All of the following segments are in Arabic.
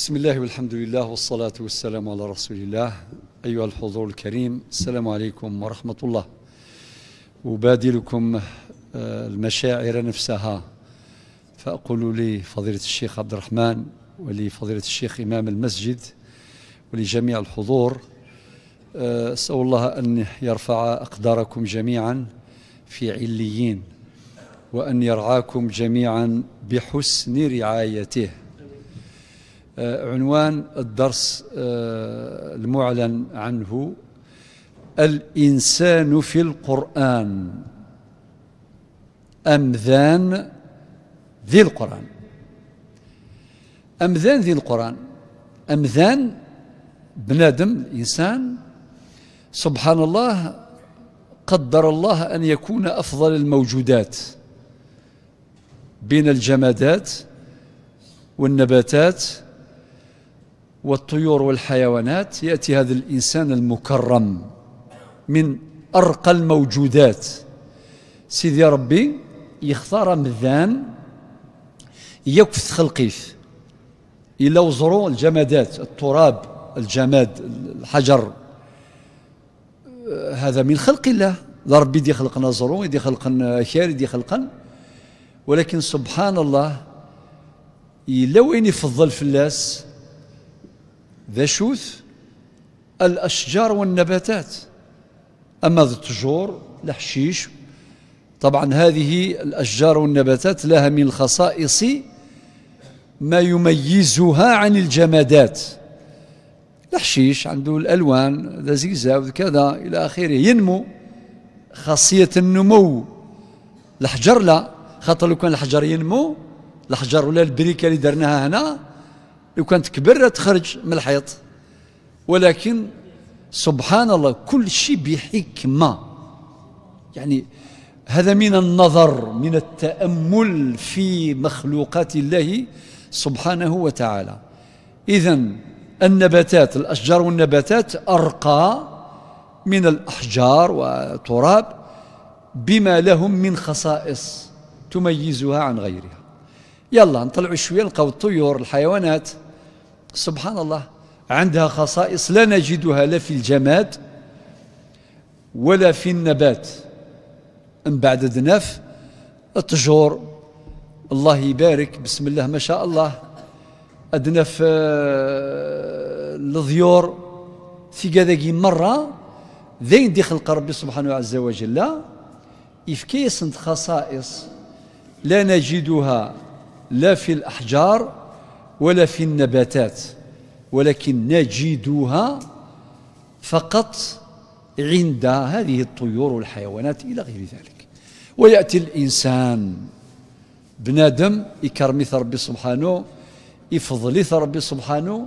بسم الله والحمد لله والصلاة والسلام على رسول الله أيها الحضور الكريم السلام عليكم ورحمة الله أبادي آه، المشاعر نفسها فأقول لفضيلة الشيخ عبد الرحمن ولفضيلة الشيخ إمام المسجد ولجميع الحضور آه، أسأل الله أن يرفع أقداركم جميعا في عليين وأن يرعاكم جميعا بحسن رعايته آه، عنوان الدرس آه، المعلن عنه الإنسان في القرآن أمذان ذي القرآن أمذان ذي القرآن أمذان بنادم الإنسان سبحان الله قدر الله أن يكون أفضل الموجودات بين الجمادات والنباتات والطيور والحيوانات يأتي هذا الإنسان المكرم من أرقى الموجودات سيدي ربي يختار مذان يكفت خلقيف إلا وزروا الجمادات التراب الجماد الحجر آه، هذا من خلق الله ربي دي خلقنا زرو دي خلقنا خير دي خلقنا ولكن سبحان الله إلا وين يفضل في الناس ذشوث الأشجار والنباتات أما الطجور الحشيش طبعا هذه الأشجار والنباتات لها من الخصائص ما يميزها عن الجمادات الحشيش عنده الألوان لذيذة وكذا إلى آخره ينمو خاصية النمو الحجر لا خاطر لو كان الحجر ينمو الحجر ولا البريكة اللي درناها هنا لو كانت كبيرة تخرج من الحيط ولكن سبحان الله كل شيء بحكمة يعني هذا من النظر من التأمل في مخلوقات الله سبحانه وتعالى إذا النباتات الأشجار والنباتات أرقى من الأحجار والتراب بما لهم من خصائص تميزها عن غيرها يلا نطلعوا شويه نلقاو الطيور الحيوانات سبحان الله عندها خصائص لا نجدها لا في الجماد ولا في النبات من بعد دناف الطجور الله يبارك بسم الله ما شاء الله أدنف آه، الضيور في كذاكي مرة ذين دي خلق ربي سبحانه عز وجل يفكيسنت خصائص لا نجدها لا في الأحجار ولا في النباتات ولكن نجدها فقط عند هذه الطيور والحيوانات إلى غير ذلك ويأتي الإنسان بنادم يكرمي ربي سبحانه يفضلي ربي سبحانه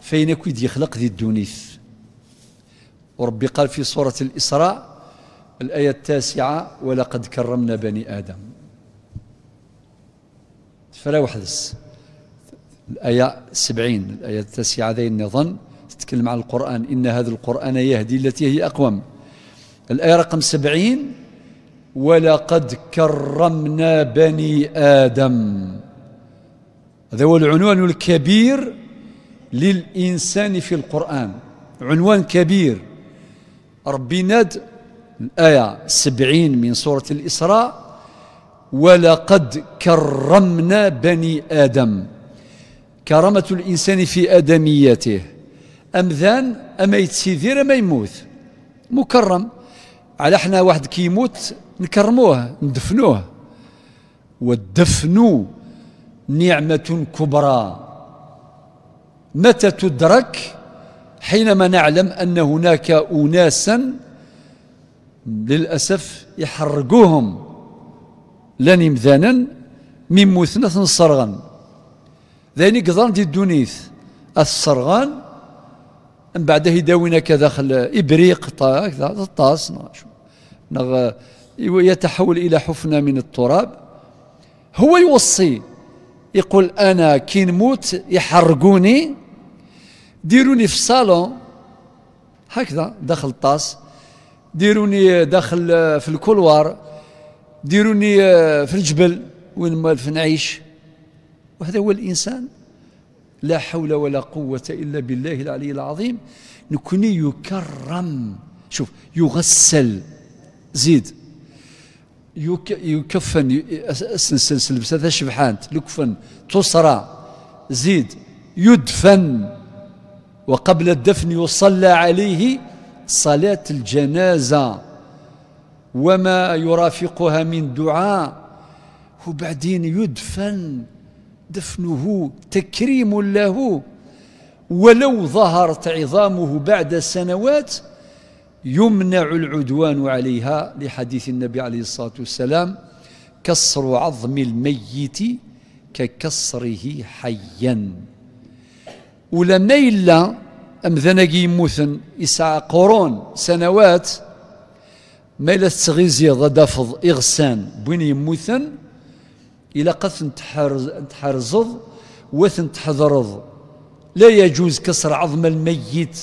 فين كيد يخلق ذي الدونيث وربي قال في سورة الإسراء الآية التاسعة ولقد كرمنا بني آدم فلا وحدس الآية 70 الآية التاسعة ذي نظن تتكلم عن القرآن إن هذا القرآن يهدي التي هي أقوم الآية رقم 70 ولقد كرمنا بني آدم هذا هو العنوان الكبير للإنسان في القرآن عنوان كبير ربي ناد الآية 70 من سورة الإسراء ولقد كرمنا بني آدم كرامة الإنسان في آدميته أمذان أما يتسيدير أما يموت مكرم على حنا واحد كيموت نكرموه ندفنوه والدفن نعمة كبرى متى تدرك حينما نعلم أن هناك أناسا للأسف يحرقوهم لا نمذانا من مثنى صرغا ذاين يقدر دي الدونيث السرغان من بعد يداوينا كداخل إبريق هكذا طاس نغ يتحول إلى حفنة من التراب هو يوصي يقول أنا كي نموت يحرقوني ديروني في الصالون هكذا داخل الطاس ديروني داخل آه، في الكولوار ديروني آه، في الجبل وين ما نعيش وهذا هو الإنسان لا حول ولا قوة إلا بالله العلي العظيم نكون يكرم شوف يغسل زيد يكفن أسنسنس لبس هذا شبحانت لكفن تصرى زيد يدفن وقبل الدفن يصلى عليه صلاة الجنازة وما يرافقها من دعاء وبعدين يدفن دفنه تكريم له ولو ظهرت عظامه بعد سنوات يمنع العدوان عليها لحديث النبي عليه الصلاة والسلام كسر عظم الميت ككسره حيا ولما إلا أمذنقي يموثن إسعى قرون سنوات ما إلا تغيزي ضدفض إغسان بني يموثن الى قد تحرزض تحضرض لا يجوز كسر عظم الميت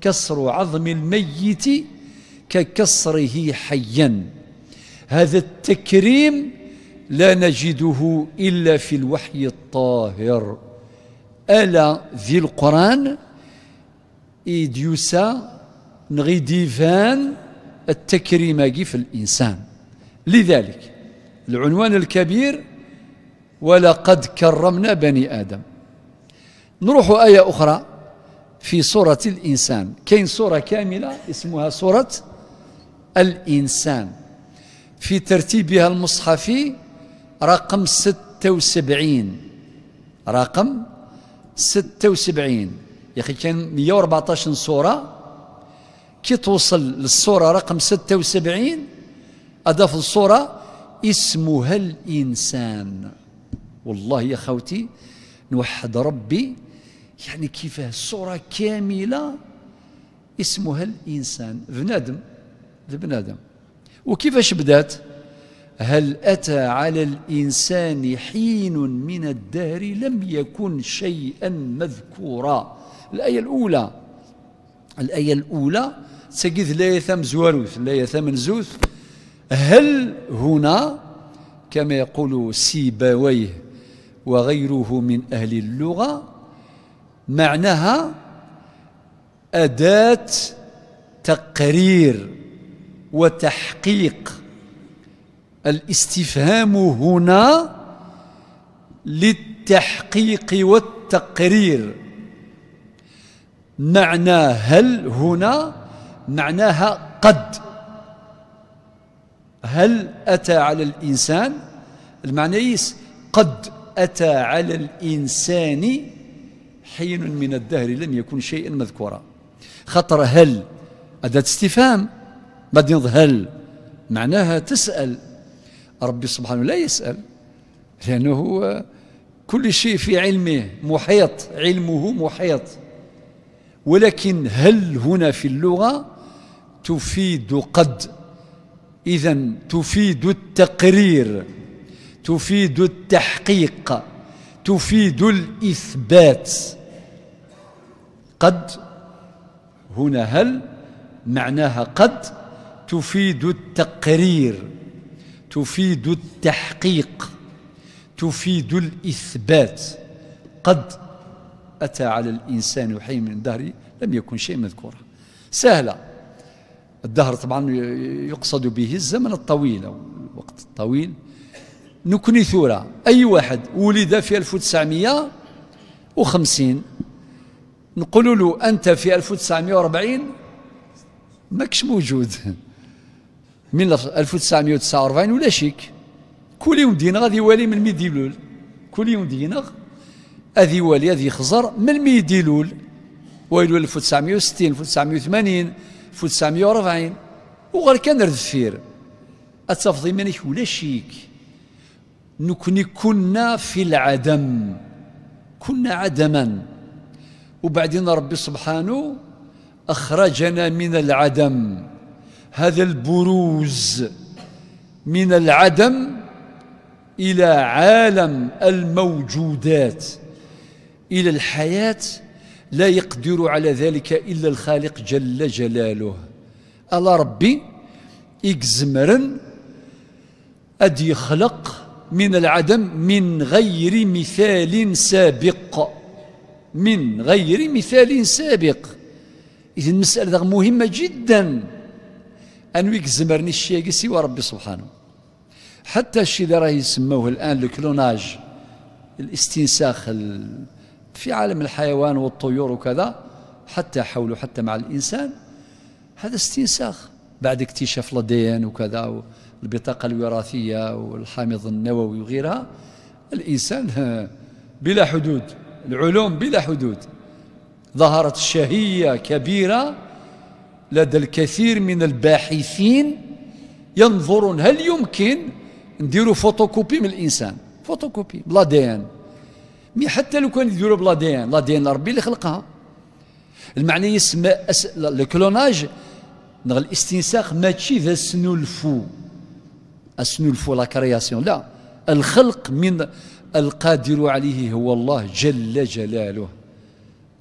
كسر عظم الميت ككسره حيا هذا التكريم لا نجده إلا في الوحي الطاهر ألا ذي القرآن إيديوسا نغيديفان التكريم في الإنسان لذلك العنوان الكبير ولقد كرمنا بني آدم نروح آية أخرى في سورة الإنسان كاين سورة كاملة اسمها سورة الإنسان في ترتيبها المصحفي رقم 76 رقم 76 يا أخي كان 114 سورة كي توصل للسورة رقم 76 أضاف الصورة اسمها الإنسان والله يا خوتي نوحد ربي يعني كيفاه صورة كاملة اسمها الإنسان بنادم بنادم وكيفاش بدات هل أتى على الإنسان حين من الدهر لم يكن شيئا مذكورا الآية الأولى الآية الأولى سجد لا يثم زواروث لا يثم زوث هل هنا كما يقول سيبويه وغيره من أهل اللغة معناها أداة تقرير وتحقيق الاستفهام هنا للتحقيق والتقرير معنى هل هنا معناها قد هل أتى على الإنسان المعنى قد أتى على الإنسان حين من الدهر لم يكن شيئا مذكورا خطر هل أداة استفهام بعد هل معناها تسأل ربي سبحانه لا يسأل لأنه كل شيء في علمه محيط علمه محيط ولكن هل هنا في اللغة تفيد قد إذا تفيد التقرير تفيد التحقيق تفيد الإثبات قد هنا هل معناها قد تفيد التقرير تفيد التحقيق تفيد الإثبات قد أتى على الإنسان حي من الدهر لم يكن شيء مذكورا سهلة الدهر طبعا يقصد به الزمن الطويل أو الوقت الطويل نكني ثورة أي واحد ولد في 1950 نقول له أنت في 1940 ماكش موجود من 1949 ولا شيك كل يوم دينا غادي يوالي من ميديلول كل يوم دينا غادي يوالي غادي يخزر من ميديلول ويلو 1960 1980 1940 وغير كان فير التفضي منك ولا شيك نكني كنا في العدم كنا عدما وبعدين ربي سبحانه أخرجنا من العدم هذا البروز من العدم إلى عالم الموجودات إلى الحياة لا يقدر على ذلك إلا الخالق جل جلاله ألا ربي إكزمرن أدي خلق من العدم من غير مثال سابق من غير مثال سابق إذن المسألة مهمة جدا أنويك زمرني الشيء سوى ربي سبحانه حتى الشيء اللي راه يسموه الآن الكلوناج الاستنساخ في عالم الحيوان والطيور وكذا حتى حوله حتى مع الإنسان هذا استنساخ بعد اكتشاف لدين وكذا البطاقة الوراثية والحامض النووي وغيرها الإنسان بلا حدود العلوم بلا حدود ظهرت شهية كبيرة لدى الكثير من الباحثين ينظرون هل يمكن نديروا فوتوكوبي من الإنسان فوتوكوبي بلا دي ان مي حتى لو كان يديروا بلا دي ان لا دي ان ربي اللي خلقها المعنى يسمى أس... الكلوناج الاستنساخ ماشي ذا سنو الفو أسنلف لا كرياسيون لا الخلق من القادر عليه هو الله جل جلاله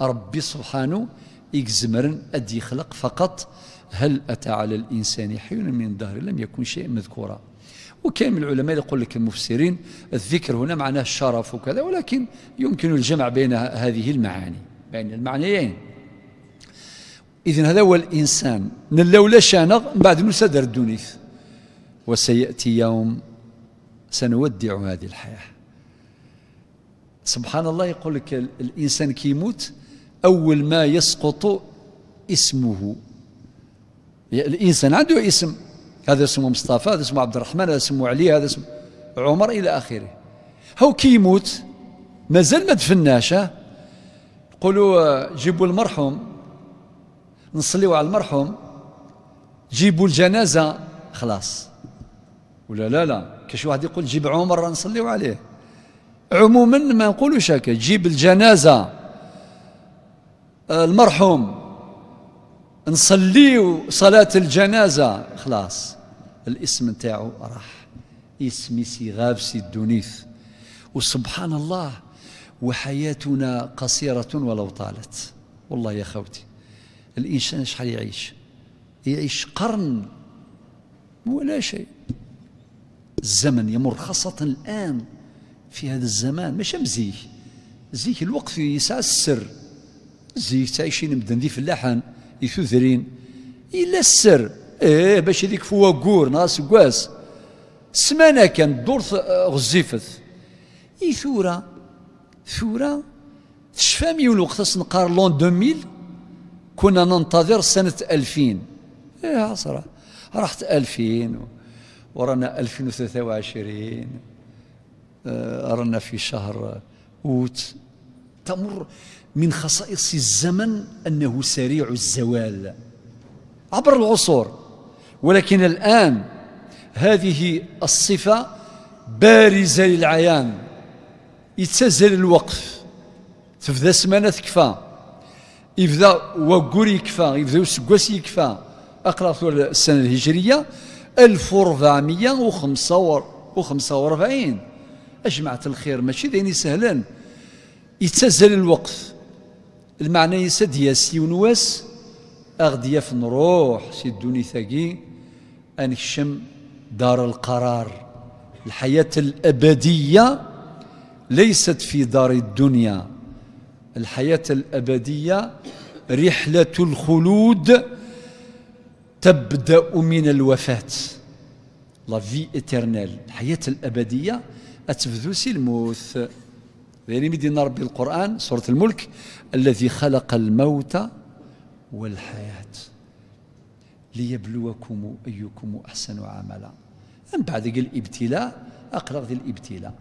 ربي سبحانه إكزمرن أدي خلق فقط هل أتى على الإنسان حين من الدهر لم يكن شيء مذكورا وكان من العلماء يقول لك المفسرين الذكر هنا معناه الشرف وكذا ولكن يمكن الجمع بين هذه المعاني بين يعني المعنيين اذا إذن هذا هو الإنسان لولا شانغ من بعد نسدر الدنيث وسيأتي يوم سنودع هذه الحياة سبحان الله يقول لك الإنسان كي يموت أول ما يسقط اسمه الإنسان عنده اسم هذا اسمه مصطفى هذا اسمه عبد الرحمن هذا اسمه علي هذا اسمه عمر إلى آخره هو كي يموت مازال ما دفناش قولوا جيبوا المرحوم نصليوا على المرحوم جيبوا الجنازة خلاص ولا لا لا كاش واحد يقول جيب عمر نصليو عليه عموما ما نقولوش هكا جيب الجنازه آه، المرحوم نصليو صلاة الجنازة خلاص الاسم نتاعو راح اسمي سي غاب سي الدونيث وسبحان الله وحياتنا قصيرة ولو طالت والله يا خوتي الإنسان شحال يعيش يعيش قرن ولا شيء الزمن يمر خاصة الآن في هذا الزمان مش مزيه زيك الوقت يسعى السر زيك تعيشين مدن ذي فلاحان يثوثرين إلا السر إيه باش هذيك فواكور ناس قواس سمانة كان دور غزيفث إي ثورة ثورة تشفامي الوقت نقار لون 2000 كنا ننتظر سنة 2000 إيه عصرة رحت 2000 ورانا 2023 آه، رانا في شهر أوت تمر من خصائص الزمن أنه سريع الزوال عبر العصور ولكن الآن هذه الصفة بارزة للعيان يتزل الوقف تفدا سمانة تكفى يفدا وكوري يكفى يفدا سكواسي يكفى أقرأ السنة الهجرية 1445 أجمعة الخير ماشي ديني سهلا يتزل الوقت المعنى يسد ياسي ونواس أغدي في نروح سي الدوني ثاقي أنكشم دار القرار الحياة الأبدية ليست في دار الدنيا الحياة الأبدية رحلة الخلود تبدأ من الوفاة لا في إترنال الحياة الأبدية سي الموت يعني مدينا ربي القرآن سورة الملك الذي خلق الموت والحياة ليبلوكم أيكم أحسن عملا من بعد الابتلاء اقرأ ذي الابتلاء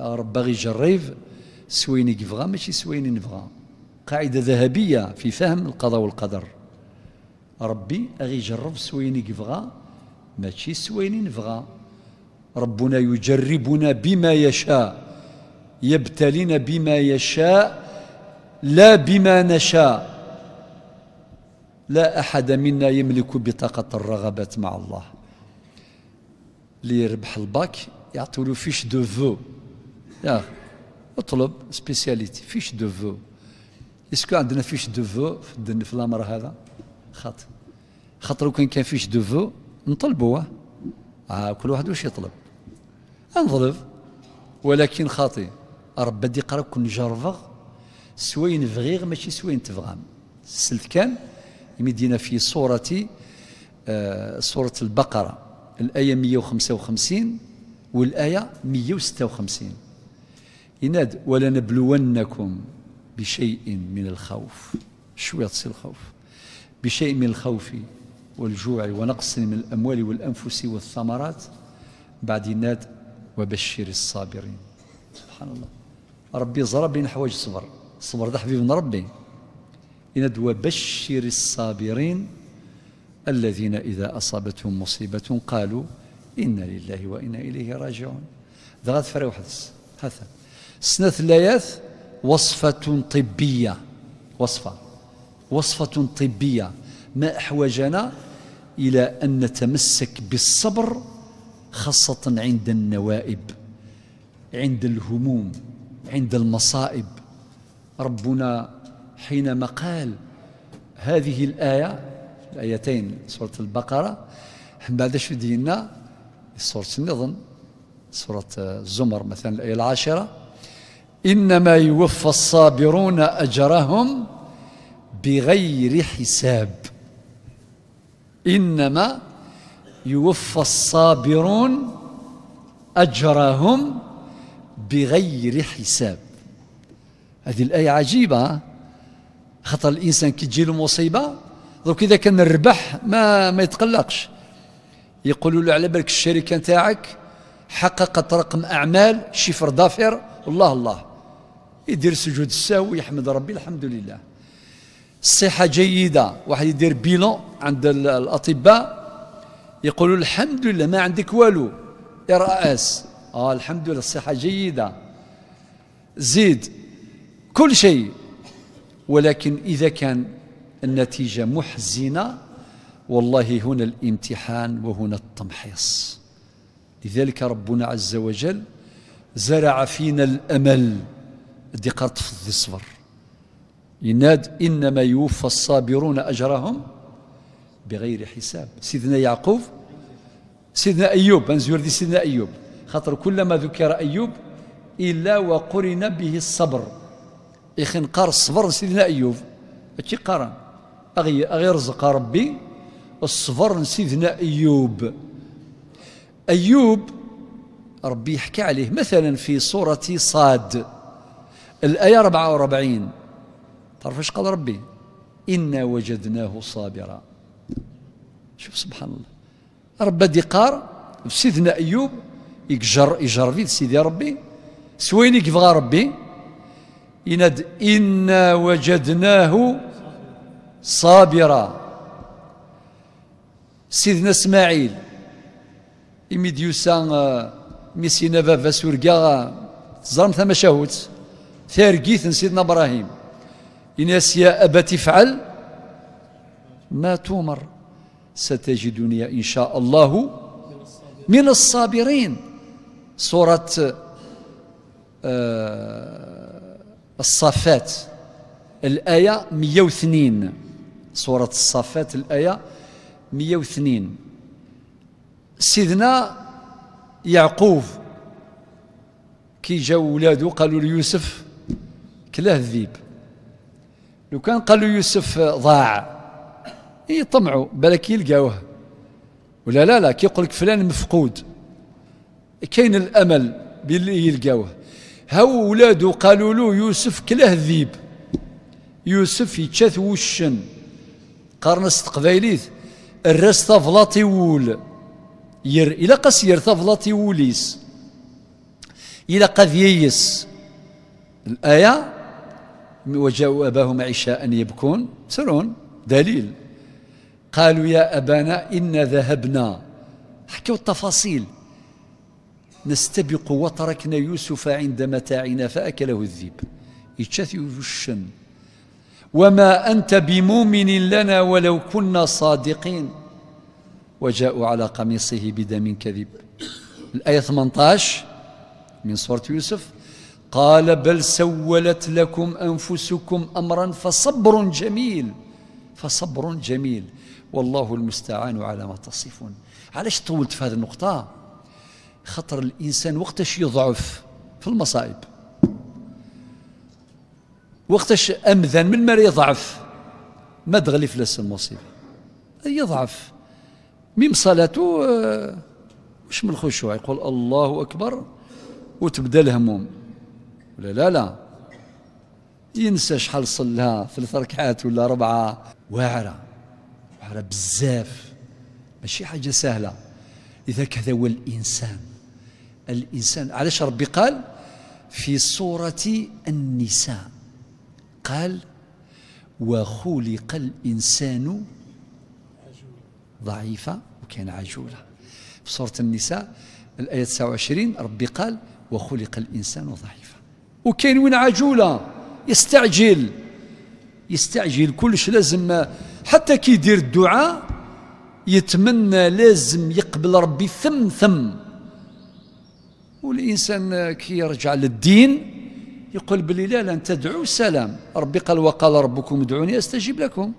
رب غي جريف سويني كيفغا ماشي سويني نفغا قاعدة ذهبية في فهم القضاء والقدر ربي أغيجرب سويني يبغى ماشي سويني نفغا ربنا يجربنا بما يشاء يبتلينا بما يشاء لا بما نشاء لا أحد منا يملك بطاقة الرغبات مع الله اللي يربح الباك يعطوا له فيش دو فو يا اطلب سبيسياليتي فيش دو فو اسكو عندنا فيش دو فو في الدن في الامر هذا خاطر خاطر لو كان كان فيش دوفو نطلبوه آه كل واحد واش يطلب نطلب ولكن خاطي ربي دي قرا كون جرفغ سوين فغيغ ماشي سوين تفغام السلف كان يمدينا في آه، صورة آه سورة البقرة الآية 155 والآية 156 يناد ولنبلونكم بشيء من الخوف شوية تصير الخوف بشيء من الخوف والجوع ونقص من الأموال والأنفس والثمرات بعد بعدينات وبشر الصابرين سبحان الله ربي ضرب بين حوايج الصبر الصبر ده حبيب من ربي يناد وبشر الصابرين الذين إذا أصابتهم مصيبة قالوا إنا لله وإنا إليه راجعون ذا غادفر واحد هذا سنة لايات وصفة طبية وصفة وصفة طبية ما أحوجنا إلى أن نتمسك بالصبر خاصة عند النوائب عند الهموم عند المصائب ربنا حينما قال هذه الآية الآيتين سورة البقرة بعد شو دينا سورة النظم سورة الزمر مثلا الآية العاشرة إنما يوفى الصابرون أجرهم بغير حساب إنما يوفى الصابرون أجرهم بغير حساب هذه الآية عجيبة خطر الإنسان كي تجي له مصيبة دروك إذا كان الربح ما ما يتقلقش يقولوا له على بالك الشركة نتاعك حققت رقم أعمال شفر ضافر الله الله يدير سجود الساوي يحمد ربي الحمد لله الصحة جيدة واحد يدير بيلون عند الأطباء يقولوا الحمد لله ما عندك والو ار اس اه الحمد لله الصحة جيدة زيد كل شيء ولكن إذا كان النتيجة محزنة والله هنا الامتحان وهنا التمحيص لذلك ربنا عز وجل زرع فينا الأمل دي قرط في الصبر يناد إنما يوفى الصابرون أجرهم بغير حساب سيدنا يعقوب سيدنا أيوب انزور دي سيدنا أيوب خاطر كلما ذكر أيوب إلا وقرن به الصبر إخن قار الصبر سيدنا أيوب أتي قارن أغي أغي رزق ربي الصبر سيدنا أيوب أيوب ربي يحكي عليه مثلا في سورة صاد الآية 44 تعرف ايش قال ربي إنا وجدناه صابرا شوف سبحان الله رب ديقار في سيدنا أيوب يجر يجر في سيدي ربي سوين يكفغى ربي يناد إنا وجدناه صابرا سيدنا اسماعيل إمي ديوسا ميسينا فافا سورقا زرم ثم شاهوت ثارقيث سيدنا ابراهيم إنس يا أبت افعل ما تؤمر ستجدني إن شاء الله من الصابرين سورة آه، الصفات الآية 102 سورة الصفات الآية 102 سيدنا يعقوب كي جاو ولادو قالوا ليوسف كلاه الذيب لو كان قالوا يوسف آه، ضاع يطمعوا بالك يلقاوه ولا لا لا كي يقول لك فلان مفقود كاين الامل باللي يلقاوه هاو ولادو قالوا له يوسف كله ذيب يوسف يتشاث وشن قرنس تقبايليث الرس طفلاطي وول ير الى قاس ير طفلاطي ووليس الى قد ييس الآية وجاءوا أباهم عشاء يبكون سرون دليل قالوا يا أبانا إنا ذهبنا حكوا التفاصيل نستبق وتركنا يوسف عند متاعنا فأكله الذئب يتشاث الشم وما أنت بمؤمن لنا ولو كنا صادقين وجاءوا على قميصه بدم كذب الآية 18 من سورة يوسف قال بل سولت لكم أنفسكم أمرا فصبر جميل فصبر جميل والله المستعان على ما تصفون علاش طولت في هذه النقطة خطر الإنسان وقتاش يضعف في المصائب وقتاش أمذن من ما يضعف ما تغلي فلس المصيبة يضعف ميم صلاته مش آه، من الخشوع يقول الله أكبر وتبدا الهموم ولا لا لا ينسى شحال صلها ثلاث ركعات ولا أربعة واعرة واعرة بزاف ماشي حاجة سهلة إذا كذا هو الإنسان الإنسان علاش ربي قال في سوره النساء قال وخلق الإنسان ضعيفة وكان عجولة في سورة النساء الآية 29 ربي قال وخلق الإنسان ضعيفا وكاين وين عجوله يستعجل يستعجل كلش لازم حتى كي يدير الدعاء يتمنى لازم يقبل ربي ثم ثم والانسان كي يرجع للدين يقول بلي لا لن تدعوا سلام ربي قال وقال ربكم ادعوني استجيب لكم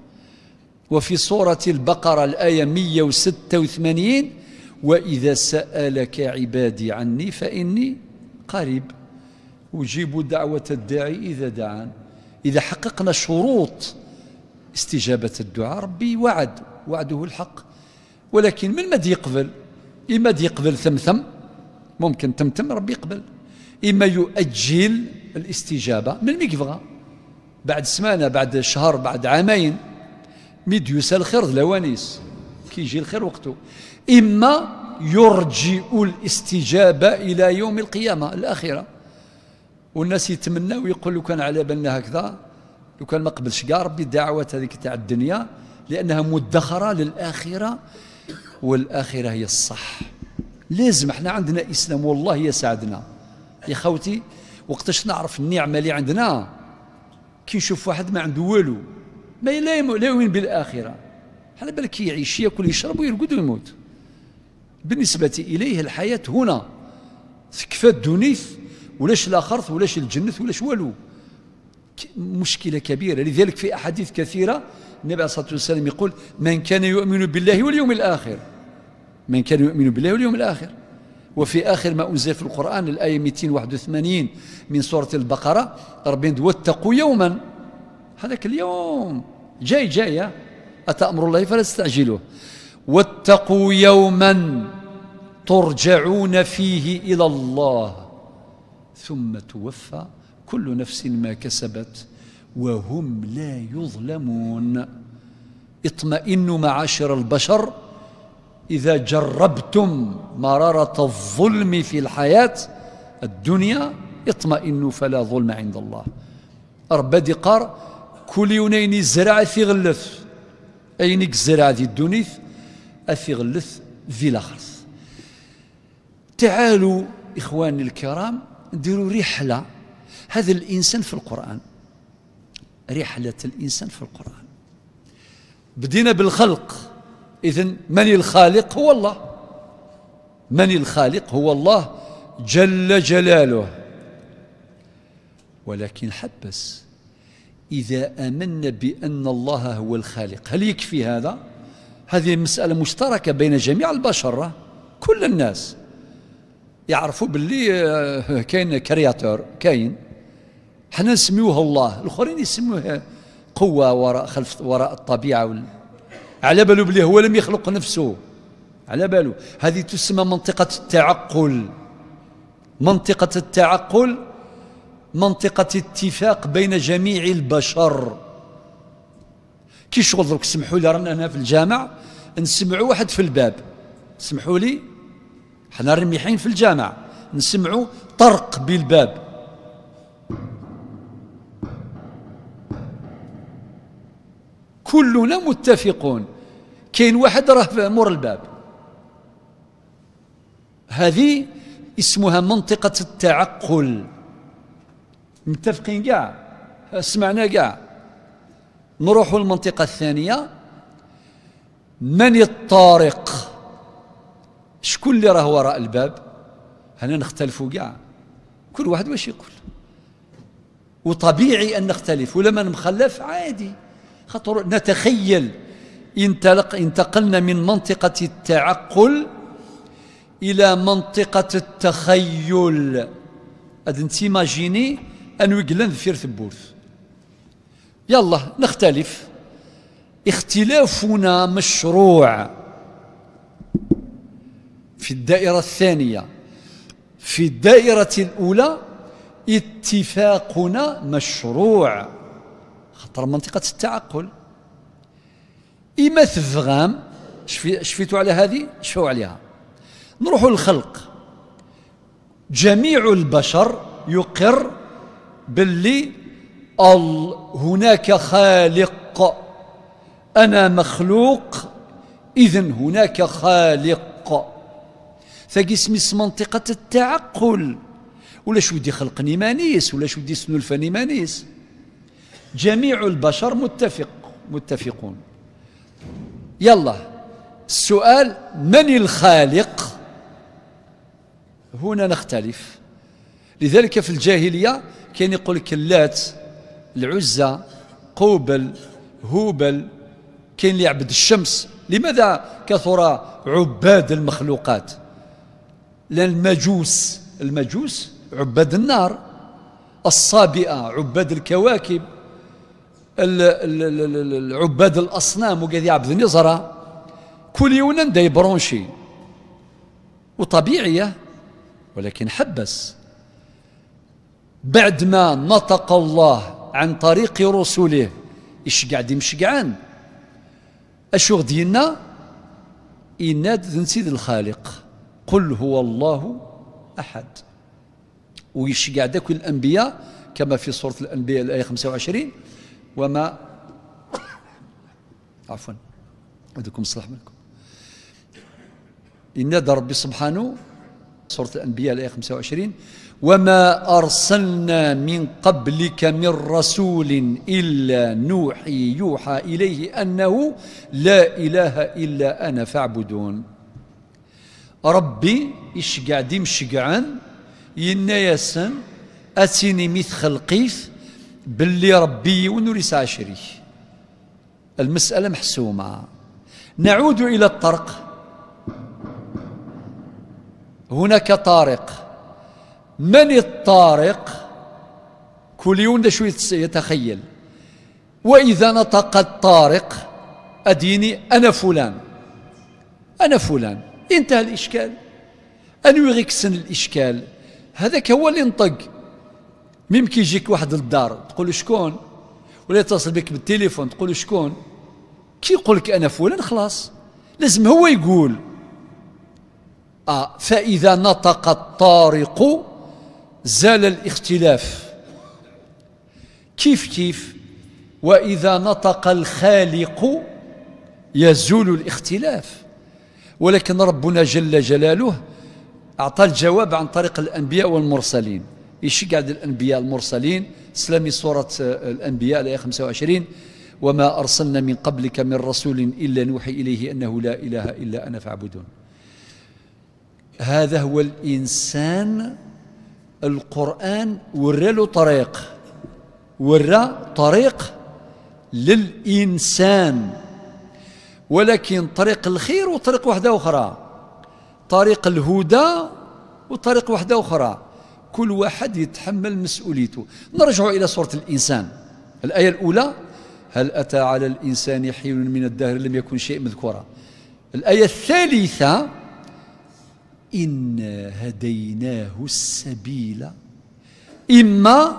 وفي سورة البقرة الآية 186 وإذا سألك عبادي عني فإني قريب أجيب دعوة الداعي إذا دعان إذا حققنا شروط استجابة الدعاء ربي وعد وعده الحق ولكن من مد يقبل إما يقبل ثمثم ممكن تمتم ربي يقبل إما يؤجل الاستجابة من مي يبغى بعد سمانة بعد شهر بعد عامين ميديوس الخير لوانيس كي يجي الخير وقته إما يرجئ الاستجابة إلى يوم القيامة الآخرة والناس يتمناو ويقول لو كان على بالنا هكذا لو كان ما قبلش كاع ربي الدعوات هذيك تاع الدنيا لانها مدخره للاخره والاخره هي الصح لازم احنا عندنا اسلام والله يساعدنا يا خوتي وقتاش نعرف النعمه اللي عندنا كي نشوف واحد ما عنده والو ما لا يؤمن بالاخره على بالك يعيش ياكل يشرب ويرقد ويموت بالنسبه اليه الحياه هنا في الدنيا ولاش لا خرث ولاش الجنث ولاش والو مشكلة كبيرة لذلك في أحاديث كثيرة النبي عليه الصلاة والسلام يقول من كان يؤمن بالله واليوم الآخر من كان يؤمن بالله واليوم الآخر وفي آخر ما أنزل في القرآن الآية 281 من سورة البقرة ربنا واتقوا يوما هذاك اليوم جاي جاي أتأمر الله فلا تستعجلوه واتقوا يوما ترجعون فيه إلى الله ثم توفى كل نفس ما كسبت وهم لا يظلمون اطمئنوا معاشر البشر إذا جربتم مرارة الظلم في الحياة الدنيا اطمئنوا فلا ظلم عند الله رب دقار كل يونين الزرع في غلث أينك الزرع ذي الدنيف أفي غلث ذي الأخرث تعالوا إخواني الكرام نديروا رحلة هذا الإنسان في القرآن رحلة الإنسان في القرآن بدينا بالخلق إذن من الخالق هو الله من الخالق هو الله جل جلاله ولكن حبس إذا آمنا بأن الله هو الخالق هل يكفي هذا؟ هذه مسألة مشتركة بين جميع البشر كل الناس يعرفوا باللي آه، كاين كرياتور كاين حنا نسميوه الله الاخرين يسموه قوه وراء خلف وراء الطبيعه وال... على بالو بلي هو لم يخلق نفسه على بالو هذه تسمى منطقه التعقل منطقه التعقل منطقه اتفاق بين جميع البشر كي شغل درك سمحوا لي رانا هنا في الجامع نسمعوا واحد في الباب سمحوا لي حنا رميحين في الجامع نسمعوا طرق بالباب كلنا متفقون كاين واحد راه مور الباب هذه اسمها منطقة التعقل متفقين كاع سمعنا كاع نروحوا للمنطقة الثانية من الطارق شكون اللي راه وراء الباب هنا نختلفوا كاع كل واحد واش يقول وطبيعي ان نختلف ولما مخلف عادي خاطر نتخيل انتلق انتقلنا من منطقه التعقل الى منطقه التخيل اد نتيماجيني ان وقلن في ثبوث يلا نختلف اختلافنا مشروع في الدائرة الثانية في الدائرة الأولى اتفاقنا مشروع خطر منطقة التعقل إما تفغام شفيتوا على هذه شفوا عليها نروحوا للخلق جميع البشر يقر باللي هناك خالق أنا مخلوق إذن هناك خالق ثاقي سميس منطقة التعقل ولا شو دي خلق نيمانيس ولا شو دي سنو مانيس جميع البشر متفق متفقون يلا السؤال من الخالق هنا نختلف لذلك في الجاهلية كان يقول لك اللات العزة قوبل هوبل كان يعبد الشمس لماذا كثر عباد المخلوقات للمجوس المجوس عباد النار الصابئة عباد الكواكب عباد الأصنام وقاعد عبد النظرة كل يونان دا برونشي وطبيعية ولكن حبس بعد ما نطق الله عن طريق رسله إيش قاعد يمشي قعان اشو غدينا يناد نسيد الخالق قل هو الله أحد ويش قاعد كل الأنبياء كما في سورة الأنبياء الآية 25 وما عفوا عندكم الصلاح منكم إن ذا ربي سبحانه سورة الأنبياء الآية 25 وما أرسلنا من قبلك من رسول إلا نوحي يوحى إليه أنه لا إله إلا أنا فاعبدون ربي يشقع دي مشقعان ينا ياسن أتيني ميت خلقيف باللي ربي يون ساشري المسألة محسومة نعود إلى الطرق هناك طارق من الطارق كل يوم شوية يتخيل وإذا نطق الطارق أديني أنا فلان أنا فلان انتهى الإشكال أن يغيكسن الإشكال هذاك هو اللي نطق ميمكن يجيك واحد للدار تقول شكون ولا يتصل بك بالتليفون تقول شكون كي يقول لك أنا فلان خلاص لازم هو يقول آه فإذا نطق الطارق زال الاختلاف كيف كيف وإذا نطق الخالق يزول الاختلاف ولكن ربنا جل جلاله أعطى الجواب عن طريق الأنبياء والمرسلين قاعد الأنبياء المرسلين سلامي سورة الأنبياء الآية 25 وما أرسلنا من قبلك من رسول إلا نوحي إليه أنه لا إله إلا أنا فاعبدون هذا هو الإنسان القرآن ورى له طريق ورى طريق للإنسان ولكن طريق الخير وطريق واحدة أخرى طريق الهدى وطريق واحدة أخرى كل واحد يتحمل مسؤوليته نرجع إلى سورة الإنسان الآية الأولى هل أتى على الإنسان حين من الدهر لم يكن شيء مذكورا الآية الثالثة إنا هديناه السبيل إما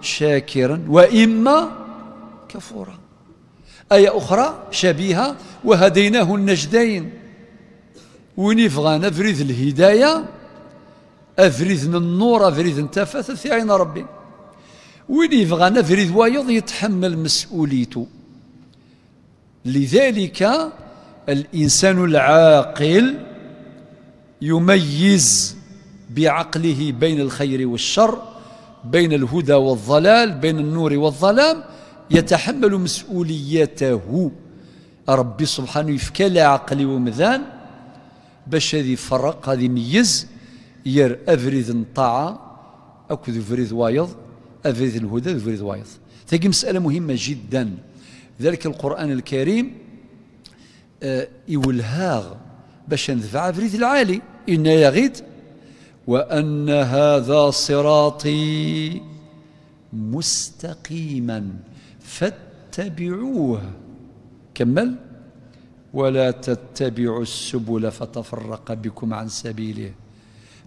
شاكرا وإما كفورا آية أخرى شبيهة وهديناه النجدين ونفغان أفريد الهداية أفريد النور أفريد انتفث في عين ربي ونفغان أفريد ويض يتحمل مسؤوليته لذلك الإنسان العاقل يميز بعقله بين الخير والشر بين الهدى والضلال بين النور والظلام يتحمل مسؤوليته ربي سبحانه يفكى لا عقلي ومذان باش هذه يفرق هذه يميز ير أفريد الطاعة أكذ أفريد وايض أفريد الهدى أفريد وايض تلقي مسألة مهمة جدا ذلك القرآن الكريم آه يولهاغ باش ندفع أفريد العالي إن يغيد وأن هذا صراطي مستقيما فاتبعوه كمل ولا تتبعوا السبل فتفرق بكم عن سبيله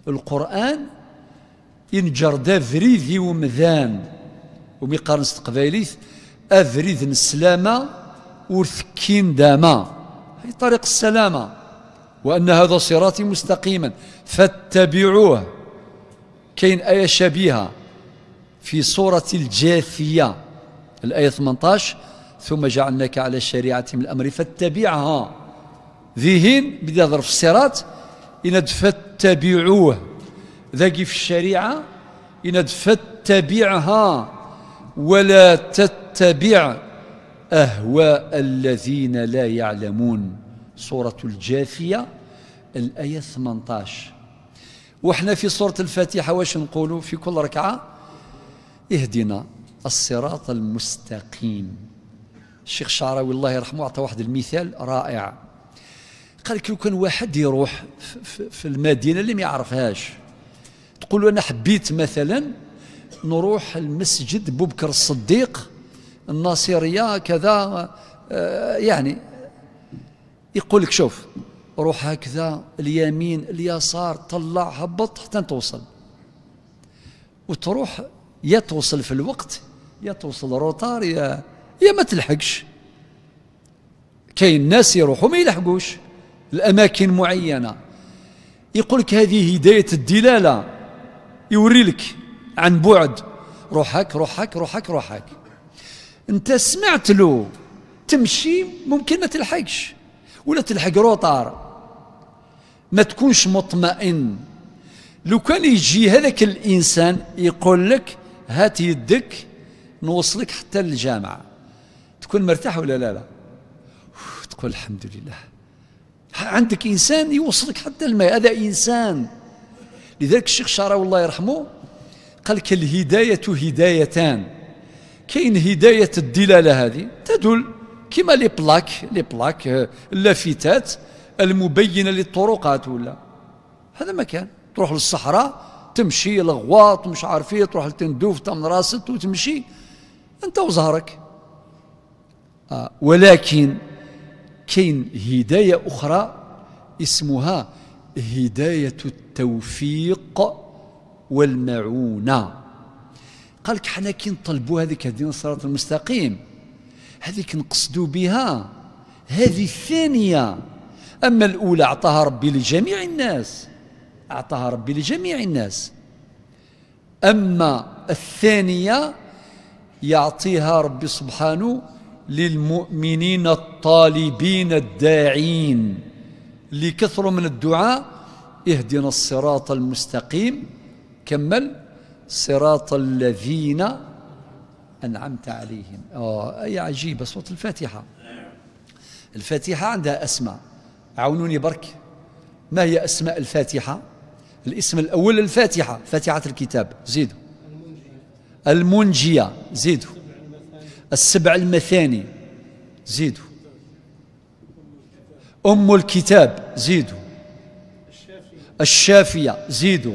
القرآن إن جرد فريذي ومذان وميقارن تقبايليث أفريد السلامة ورثكين داما هي طريق السلامة وأن هذا صراطي مستقيما فاتبعوه كاين آية شبيهة في سورة الجاثية الآية 18 ثم جعلناك على الشريعة من الأمر فاتبعها ذهين بدا ظرف الصراط إند فاتبعوه ذاك في الشريعة إند فاتبعها ولا تتبع أهواء الذين لا يعلمون سورة الجافية الآية 18 وإحنا في سورة الفاتحة واش نقولوا في كل ركعة اهدنا الصراط المستقيم الشيخ الشعراوي الله يرحمه اعطى واحد المثال رائع قال لو كان واحد يروح في المدينه اللي ما يعرفهاش تقول انا حبيت مثلا نروح المسجد بوبكر الصديق الناصريه كذا آه، يعني يقول لك شوف روح هكذا اليمين اليسار طلع هبط حتى توصل وتروح يا توصل في الوقت يا توصل روطار يا يا ما تلحقش كاين ناس يروحوا ما يلحقوش الاماكن معينه يقول لك هذه هدايه الدلاله يوري لك عن بعد روحك روحك روحك روحك انت سمعت له تمشي ممكن ما تلحقش ولا تلحق روطار ما تكونش مطمئن لو كان يجي هذاك الانسان يقول لك هات يدك نوصلك حتى للجامعة تكون مرتاح ولا لا لا تقول الحمد لله عندك إنسان يوصلك حتى الماء هذا إنسان لذلك الشيخ شعراوي الله يرحمه قال لك الهداية هدايتان كاين هداية الدلالة هذه تدل كما لي بلاك لي بلاك آه، اللافتات المبينة للطرقات ولا هذا مكان تروح للصحراء تمشي لغواط مش عارف إيه، تروح لتندوف تمن راست وتمشي أنت وزهرك آه ولكن كاين هداية أخرى اسمها هداية التوفيق والمعونة قالك حنا كي نطلبوا هذيك هدينا الصراط المستقيم هذيك نقصدوا بها هذه الثانية أما الأولى أعطاها ربي لجميع الناس أعطاها ربي لجميع الناس أما الثانية يعطيها ربي سبحانه للمؤمنين الطالبين الداعين اللي كثروا من الدعاء اهدنا الصراط المستقيم كمل صراط الذين أنعمت عليهم آه أي عجيبة صوت الفاتحة الفاتحة عندها أسماء عاونوني برك ما هي أسماء الفاتحة الاسم الأول الفاتحة فاتحة الكتاب زيدوا المنجية زيدوا السبع المثاني زيدوا أم الكتاب زيدوا الشافية زيدوا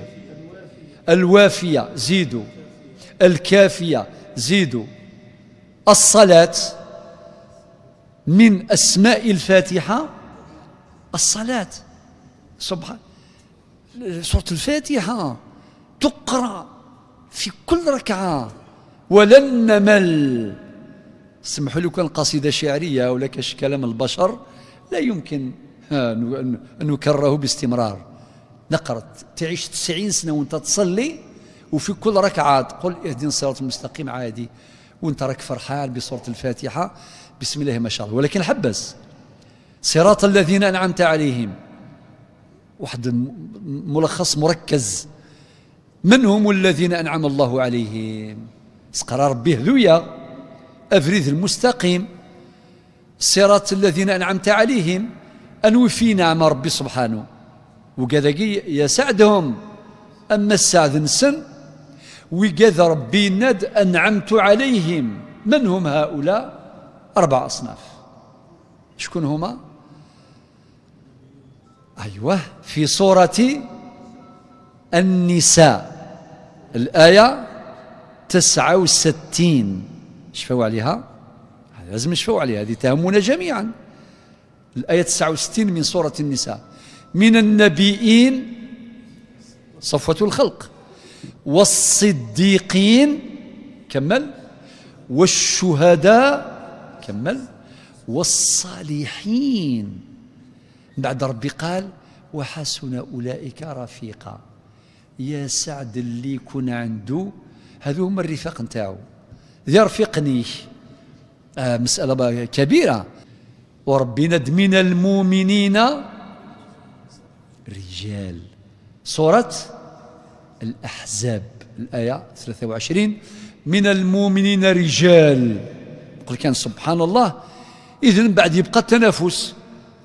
الوافية زيدوا الكافية زيدوا الصلاة من أسماء الفاتحة الصلاة سبحان سورة الفاتحة تقرأ في كل ركعة ولن نمل سمحوا لي كان قصيدة شعرية ولا كاش كلام البشر لا يمكن أن نكرره باستمرار نقرت تعيش 90 سنة وانت تصلي وفي كل ركعة تقول اهدنا الصراط المستقيم عادي وانت راك فرحان بسورة الفاتحة بسم الله ما شاء الله ولكن حبس صراط الذين أنعمت عليهم واحد ملخص مركز من هم الذين أنعم الله عليهم سقرا ربي هذويا أفريد المستقيم صراط الذين أنعمت عليهم أنوي في نعم ربي سبحانه يا يسعدهم أما السعد نسن وكذا ربي ند أنعمت عليهم من هم هؤلاء أربع أصناف شكون هما أيوه في صورة النساء الآية تسعة وستين شفوا عليها لازم نشفوا عليها هذه تهمنا جميعا الآية 69 من سورة النساء من النبيين صفوة الخلق والصديقين كمل والشهداء كمل والصالحين بعد ربي قال وحسن أولئك رفيقا يا سعد اللي يكون عنده هذو هما الرفاق نتاعو يرفقني آه مسألة كبيرة وربنا دمنا المؤمنين رجال سورة الأحزاب الآية 23 من المؤمنين رجال قل كان سبحان الله إذن بعد يبقى التنافس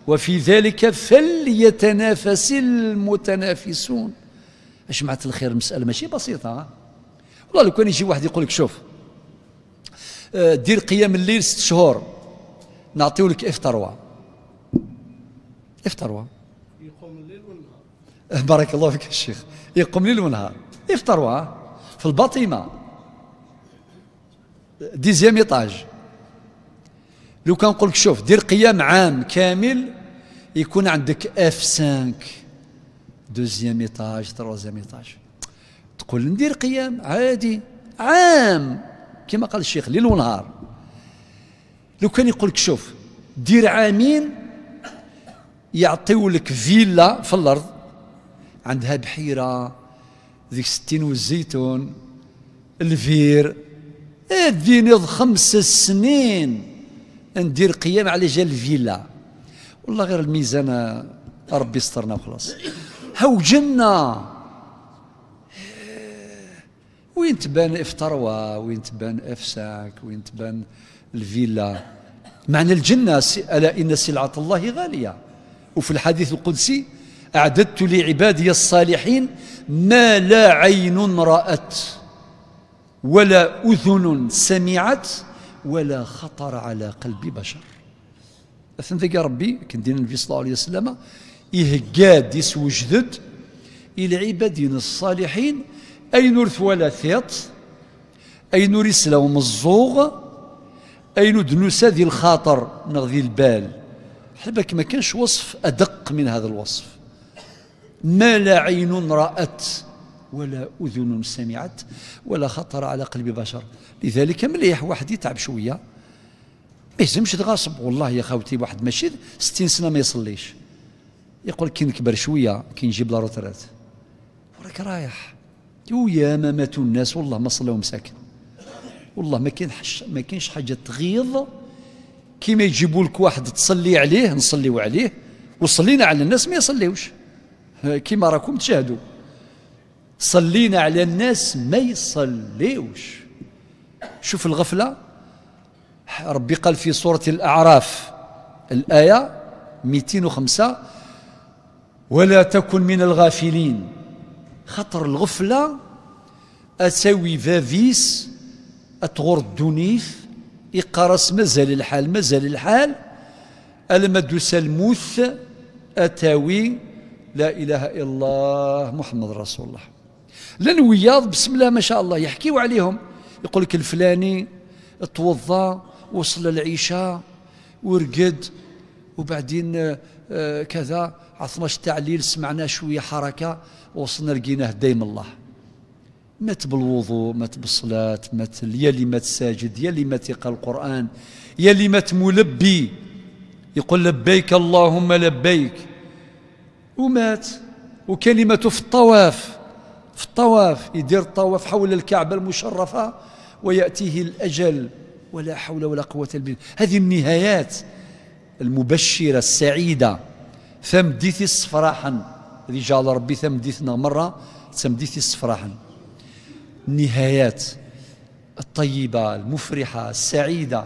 وفي ذلك فليتنافس المتنافسون جماعة الخير مسألة ماشي بسيطة والله لو كان يجي واحد يقول لك شوف آه، دير قيام الليل ست شهور نعطيو لك افطروا افطروا يقوم الليل والنهار آه، بارك الله فيك الشيخ يقوم الليل والنهار افطروا في الباطمة ديزيام ايطاج لو كان نقول لك شوف دير قيام عام كامل يكون عندك اف 5 دوزيام ايطاج تروزيام ايطاج تقول ندير قيام عادي عام كما قال الشيخ ليل ونهار لو كان يقول لك شوف دير عامين يعطيو لك فيلا في الارض عندها بحيره ذيك ستين والزيتون الفير اديني خمس سنين ندير قيام على جال الفيلا والله غير الميزان ربي يسترنا وخلاص جنة وين تبان اف وين تبان اف ساك وين تبان الفيلا معنى الجنة ألا إن سلعة الله غالية وفي الحديث القدسي أعددت لعبادي الصالحين ما لا عين رأت ولا أذن سمعت ولا خطر على قلب بشر أثنتك يا ربي كندير النبي صلى الله عليه وسلم يهقاد يسوجدد العبادين الصالحين أي نور ثوالا ثيط أي نور يسلاو مزوغ أي ندنوسا ذي الخاطر نغذي البال حبك ما كانش وصف أدق من هذا الوصف ما لا عين رأت ولا أذن سمعت ولا خطر على قلب بشر لذلك مليح واحد يتعب شوية ما يلزمش تغاصب والله يا خوتي واحد ماشي 60 سنة ما يصليش يقول كي نكبر شويه كي نجيب لا روتريت وراك رايح ويا ما ماتوا الناس والله ما صلوا مساكن والله ما كاين ما كاينش حاجه تغيظ كيما يجيبوا لك واحد تصلي عليه نصليو عليه وصلينا على الناس ما يصليوش كيما راكم تشاهدوا صلينا على الناس ما يصليوش شوف الغفله ربي قال في سوره الاعراف الايه 205 ولا تكن من الغافلين خطر الغفلة أسوي فافيس أتغور الدنيف إقرس مازال الحال مازال الحال المد سلموث أتاوي لا إله إلا الله محمد رسول الله لن وياض بسم الله ما شاء الله يحكيوا عليهم يقول لك الفلاني توضى وصل العشاء ورقد وبعدين آه، كذا عطناش تعليل سمعنا شوية حركة وصلنا لقيناه دايم الله مات بالوضوء مات بالصلاة مات يا اللي مات ساجد يا اللي مات يقرأ القرآن يا اللي مات ملبي يقول لبيك اللهم لبيك ومات وكلمته في الطواف في الطواف يدير الطواف حول الكعبة المشرفة ويأتيه الأجل ولا حول ولا قوة إلا بالله هذه النهايات المبشرة السعيدة ثم ديثي الصفراحن جعل ربي ثم ديثنا مرة ثم ديثي النهايات الطيبة المفرحة السعيدة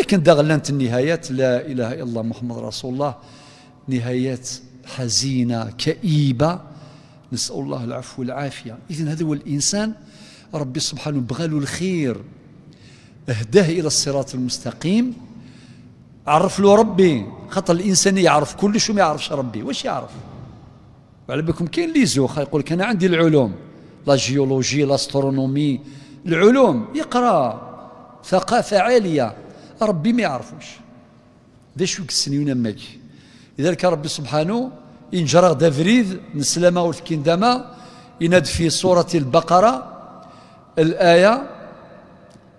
لكن دغلنت النهايات لا إله إلا الله محمد رسول الله نهايات حزينة كئيبة نسأل الله العفو والعافية إذن هذا هو الإنسان ربي سبحانه بغى له الخير أهداه إلى الصراط المستقيم عرف له ربي خاطر الانسان يعرف كلش وما يعرفش ربي واش يعرف وعلى بالكم كاين لي زوخ يقول لك انا عندي العلوم لا جيولوجي لاسترونومي العلوم يقرا ثقافه عاليه ربي ما يعرفوش ذا شو ونا ماجي لذلك ربي سبحانه ان جرى دافريد نسلمة والكندامة يناد في سورة البقرة الآية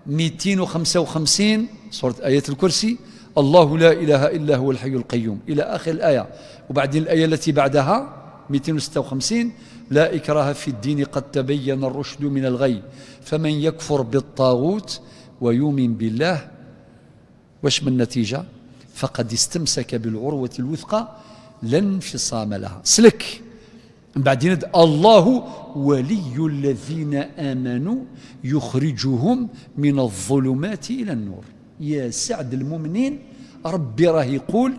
255 سورة آية الكرسي الله لا إله إلا هو الحي القيوم إلى آخر الآية وبعدين الآية التي بعدها 256 لا إكراه في الدين قد تبين الرشد من الغي فمن يكفر بالطاغوت ويؤمن بالله واش من النتيجة فقد استمسك بالعروة الوثقى لا انفصام لها سلك من بعدين الله ولي الذين آمنوا يخرجهم من الظلمات إلى النور يا سعد المؤمنين ربي راه يقول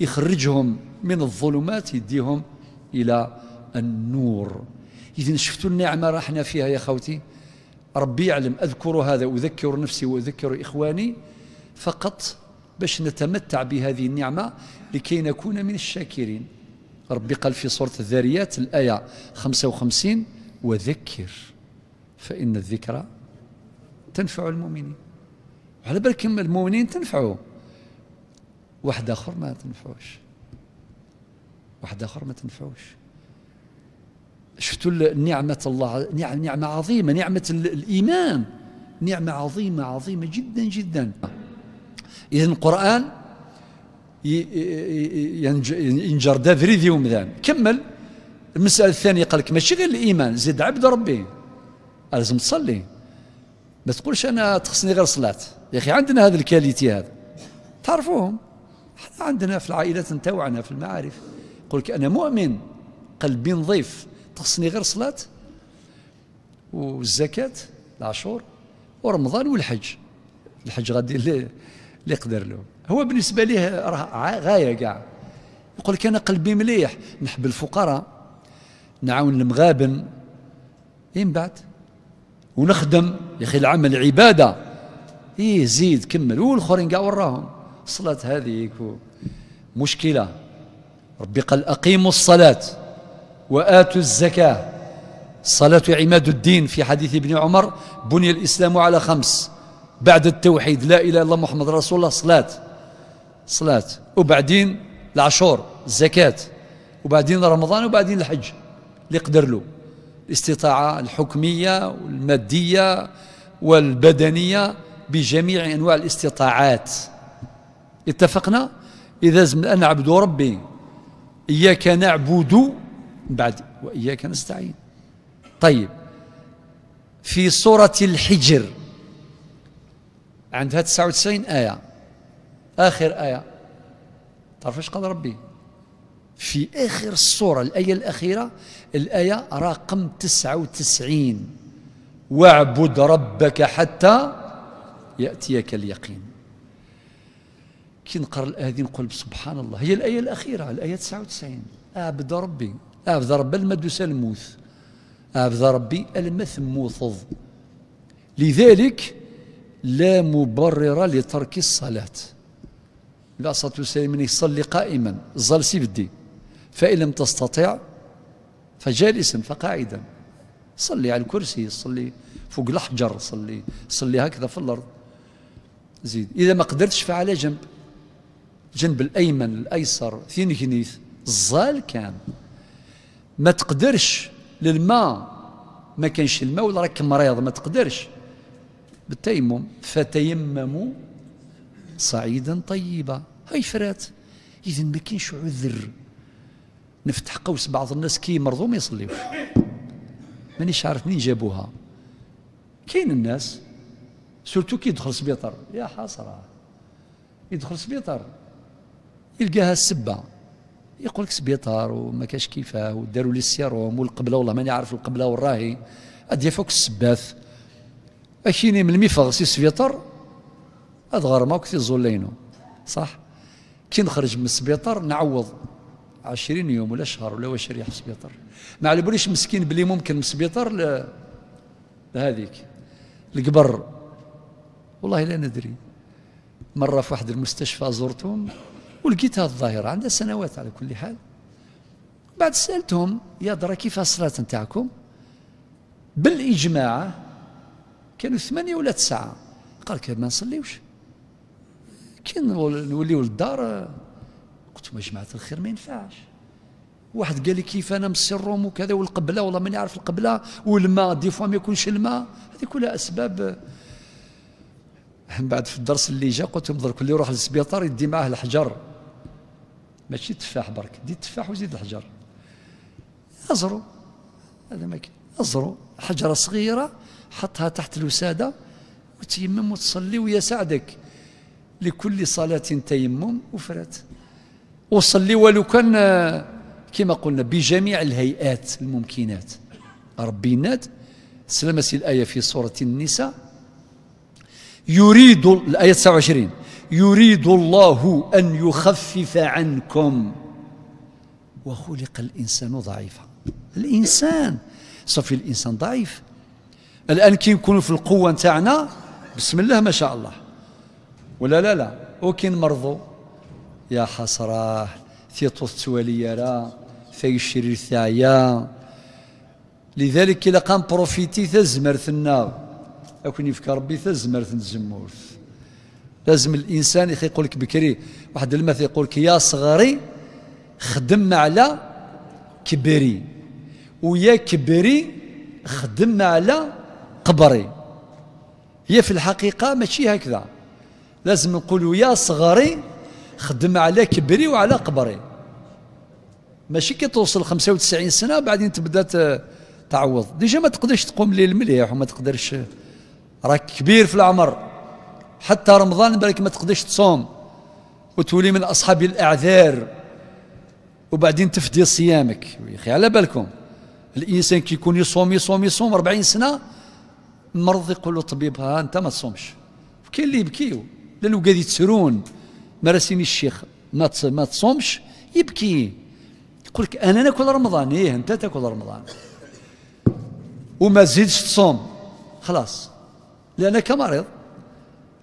يخرجهم من الظلمات يديهم إلى النور اذا شفتوا النعمة راحنا فيها يا خوتي ربي يعلم أذكر هذا أذكر نفسي وأذكر إخواني فقط باش نتمتع بهذه النعمة لكي نكون من الشاكرين ربي قال في سورة الذاريات الآية 55 وذكر فإن الذكرى تنفع المؤمنين على بالك المؤمنين تنفعوا واحد اخر ما تنفعوش واحد اخر ما تنفعوش شفتوا نعمة الله نعمة عظيمة نعمة الإيمان نعمة عظيمة عظيمة جدا جدا إذا القرآن ينجر دافري فريدي ومذان كمل المسألة الثانية قال لك ماشي غير الإيمان زد عبد ربي لازم تصلي ما تقولش أنا تخصني غير صلاة يا أخي عندنا هذا الكاليتي هذا تعرفوهم احنا عندنا في العائلات نتاوعنا في المعارف يقول لك أنا مؤمن قلبي نظيف تخصني غير صلاة والزكاة العشور ورمضان والحج الحج غادي اللي يقدر له هو بالنسبة ليه راه غاية كاع يقول لك أنا قلبي مليح نحب الفقراء نعاون المغابن إيه من بعد ونخدم يا أخي العمل عبادة إيه زيد كمل والآخرين كاع وراهم الصلاة هذيك مشكلة ربي قال أقيموا الصلاة وآتوا الزكاة الصلاة عماد الدين في حديث ابن عمر بني الإسلام على خمس بعد التوحيد لا إله إلا الله محمد رسول الله صلاة صلاة وبعدين العشور الزكاة وبعدين رمضان وبعدين الحج اللي قدر له الاستطاعة الحكمية والمادية والبدنية بجميع أنواع الاستطاعات اتفقنا إذا أن عبد ربي إياك نعبد بعد وإياك نستعين طيب في سورة الحجر عندها 99 آية آخر آية تعرف ايش قال ربي في آخر السورة الآية الأخيرة الآية رقم 99 واعبد ربك حتى يأتيك اليقين كي نقرأ الآية دي نقول سبحان الله هي الآية الأخيرة الآية 99 أعبد ربي أعبد ربي المدوس الموث أعبد ربي المثموثض لذلك لا مبرر لترك الصلاة لا صلاة من يصلي قائما ظل سيبدي فإن لم تستطع فجالسا فقاعدا صلي على الكرسي صلي فوق الحجر صلي صلي هكذا في الأرض زيد إذا ما قدرتش فعلى جنب الجنب الأيمن الأيسر ثين جنيث الزال كان ما تقدرش للماء ما كانش الماء ولا راك مريض ما تقدرش بالتيمم فتيمموا صعيدا طيبا هاي فرات إذا ما كاينش عذر نفتح قوس بعض الناس كي مرضوا ما يصليوش مانيش عارف منين جابوها كاين الناس سورتو كي يدخل سبيطار يا حسره يدخل سبيطار يلقاها السبه يقول لك سبيطار وما كاش كيفاه وداروا لي السيروم والقبله والله ماني عارف القبله والراهي ادي فوق السباث اشيني من الميفغ سي سبيطار اضغر ماك سي زولينو صح كي نخرج من السبيطار نعوض عشرين يوم ولا شهر ولا واش ريح السبيطار ما على باليش مسكين بلي ممكن من السبيطار لهذيك القبر والله لا ندري مرة في واحد المستشفى زرتهم ولقيتها الظاهرة عندها سنوات على كل حال بعد سألتهم يا درا كيف الصلاة نتاعكم بالإجماع كانوا ثمانية ولا تسعة قال كيف ما نصليوش كي نوليو للدار قلت لهم يا جماعة الخير ما ينفعش واحد قال لي كيف انا مسي الروم وكذا والقبله والله ماني عارف القبله والماء دي فوا ما يكونش الماء هذه كلها اسباب من بعد في الدرس اللي جا قلت لهم درك اللي يروح للسبيطار يدي معاه الحجر ماشي تفاح برك دي التفاح وزيد الحجر ازرو هذا ما كاين ازرو حجره صغيره حطها تحت الوساده وتيمم وتصلي ويساعدك لكل صلاة تيمم وفرات وصلي ولو كان كما قلنا بجميع الهيئات الممكنات ربينات سلمت الآية في سورة النساء يريد الآية 29 يريد الله أن يخفف عنكم وخلق الإنسان ضعيفا الإنسان صافي الإنسان ضعيف الآن كي نكونوا في القوة نتاعنا بسم الله ما شاء الله ولا لا لا وكي نمرضوا يا حسراه ثيطو التوالية راه الشرير ثايا لذلك إلا قام بروفيتي تزمر النار أكون يفكر ربي تزمرت نزمورت لازم الإنسان يخي لك بكري واحد المثل يقول لك يا صغري خدم على كبري ويا كبري خدم على قبري هي في الحقيقة ماشي هكذا لازم نقول يا صغري خدم على كبري وعلى قبري ماشي كي توصل 95 سنة بعدين تبدا تعوض ديجا ما تقدرش تقوم ليل مليح وما تقدرش راك كبير في العمر حتى رمضان بالك ما تقدرش تصوم وتولي من أصحاب الأعذار وبعدين تفدي صيامك يا أخي على بالكم الإنسان كي يكون يصوم يصوم يصوم 40 سنة المرض يقول له الطبيب ها أنت ما تصومش كاين اللي يبكيو قاعد يتسرون مراسيم الشيخ ما ما تصومش يبكي يقول لك انا ناكل رمضان ايه انت تاكل رمضان وما زيدش تصوم خلاص لأنك مريض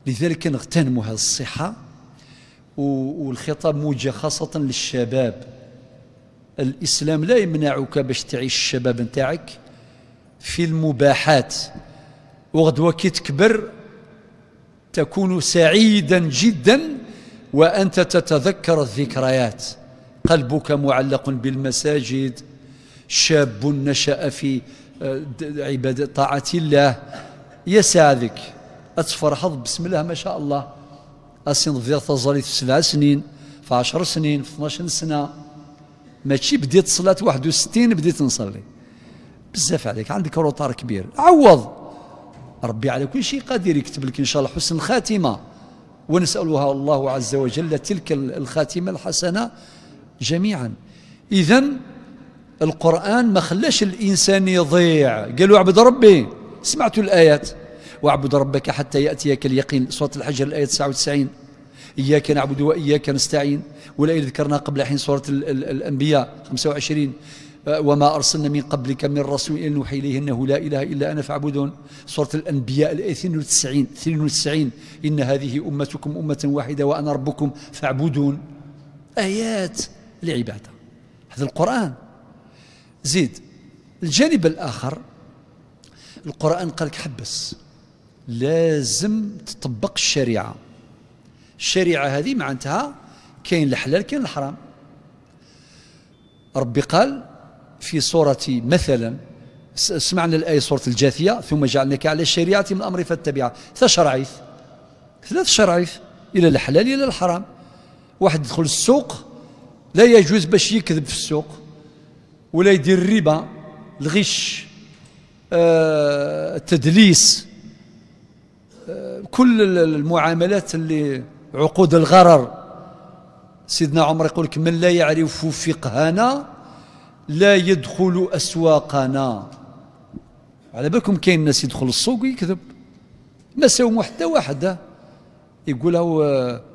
لذلك نغتنم هذه الصحة والخطاب موجه خاصة للشباب الإسلام لا يمنعك باش تعيش الشباب نتاعك في المباحات وغدوة كي تكبر تكون سعيدا جدا وأنت تتذكر الذكريات قلبك معلق بالمساجد شاب نشأ في آه، عبادة طاعة الله يساذك أتفرحض بسم الله ما شاء الله أسين ضفير تظلي في سبع سنين في عشر سنين في 12 سنة ماشي بديت صلاة 61 بديت نصلي بزاف عليك عندك روطار كبير عوض ربي على كل شيء قادر يكتب لك إن شاء الله حسن الخاتمة ونسألها الله عز وجل تلك الخاتمة الحسنة جميعا إذا القرآن ما خلاش الإنسان يضيع قالوا عبد ربي سمعت الآيات واعبد ربك حتى يأتيك اليقين سورة الحجر الآية 99 إياك نعبد وإياك نستعين والآية ذكرناها قبل حين سورة الأنبياء 25 آه، وما أرسلنا من قبلك من رسول إلا نوحي إليه أنه لا إله إلا أنا فاعبدون سورة الأنبياء الآية 92 92 إن هذه أمتكم أمة واحدة وأنا ربكم فاعبدون آيات لعبادة هذا القرآن زيد الجانب الآخر القرآن قال لك حبس لازم تطبق الشريعة الشريعة هذه معناتها كاين الحلال كاين الحرام ربي قال في سورة مثلا سمعنا الآية سورة الجاثية ثم جعلناك على الشريعة من الأمر فاتبعها ثلاث شرعيف ثلاث شرعيف إلى الحلال إلى الحرام واحد يدخل السوق لا يجوز باش يكذب في السوق ولا يدير الربا الغش التدليس آه، آه، كل المعاملات اللي عقود الغرر سيدنا عمر يقول لك من لا يعرف فقهنا لا يدخل أسواقنا على بالكم كاين الناس يدخل السوق ويكذب ما ساوم حتى واحد يقول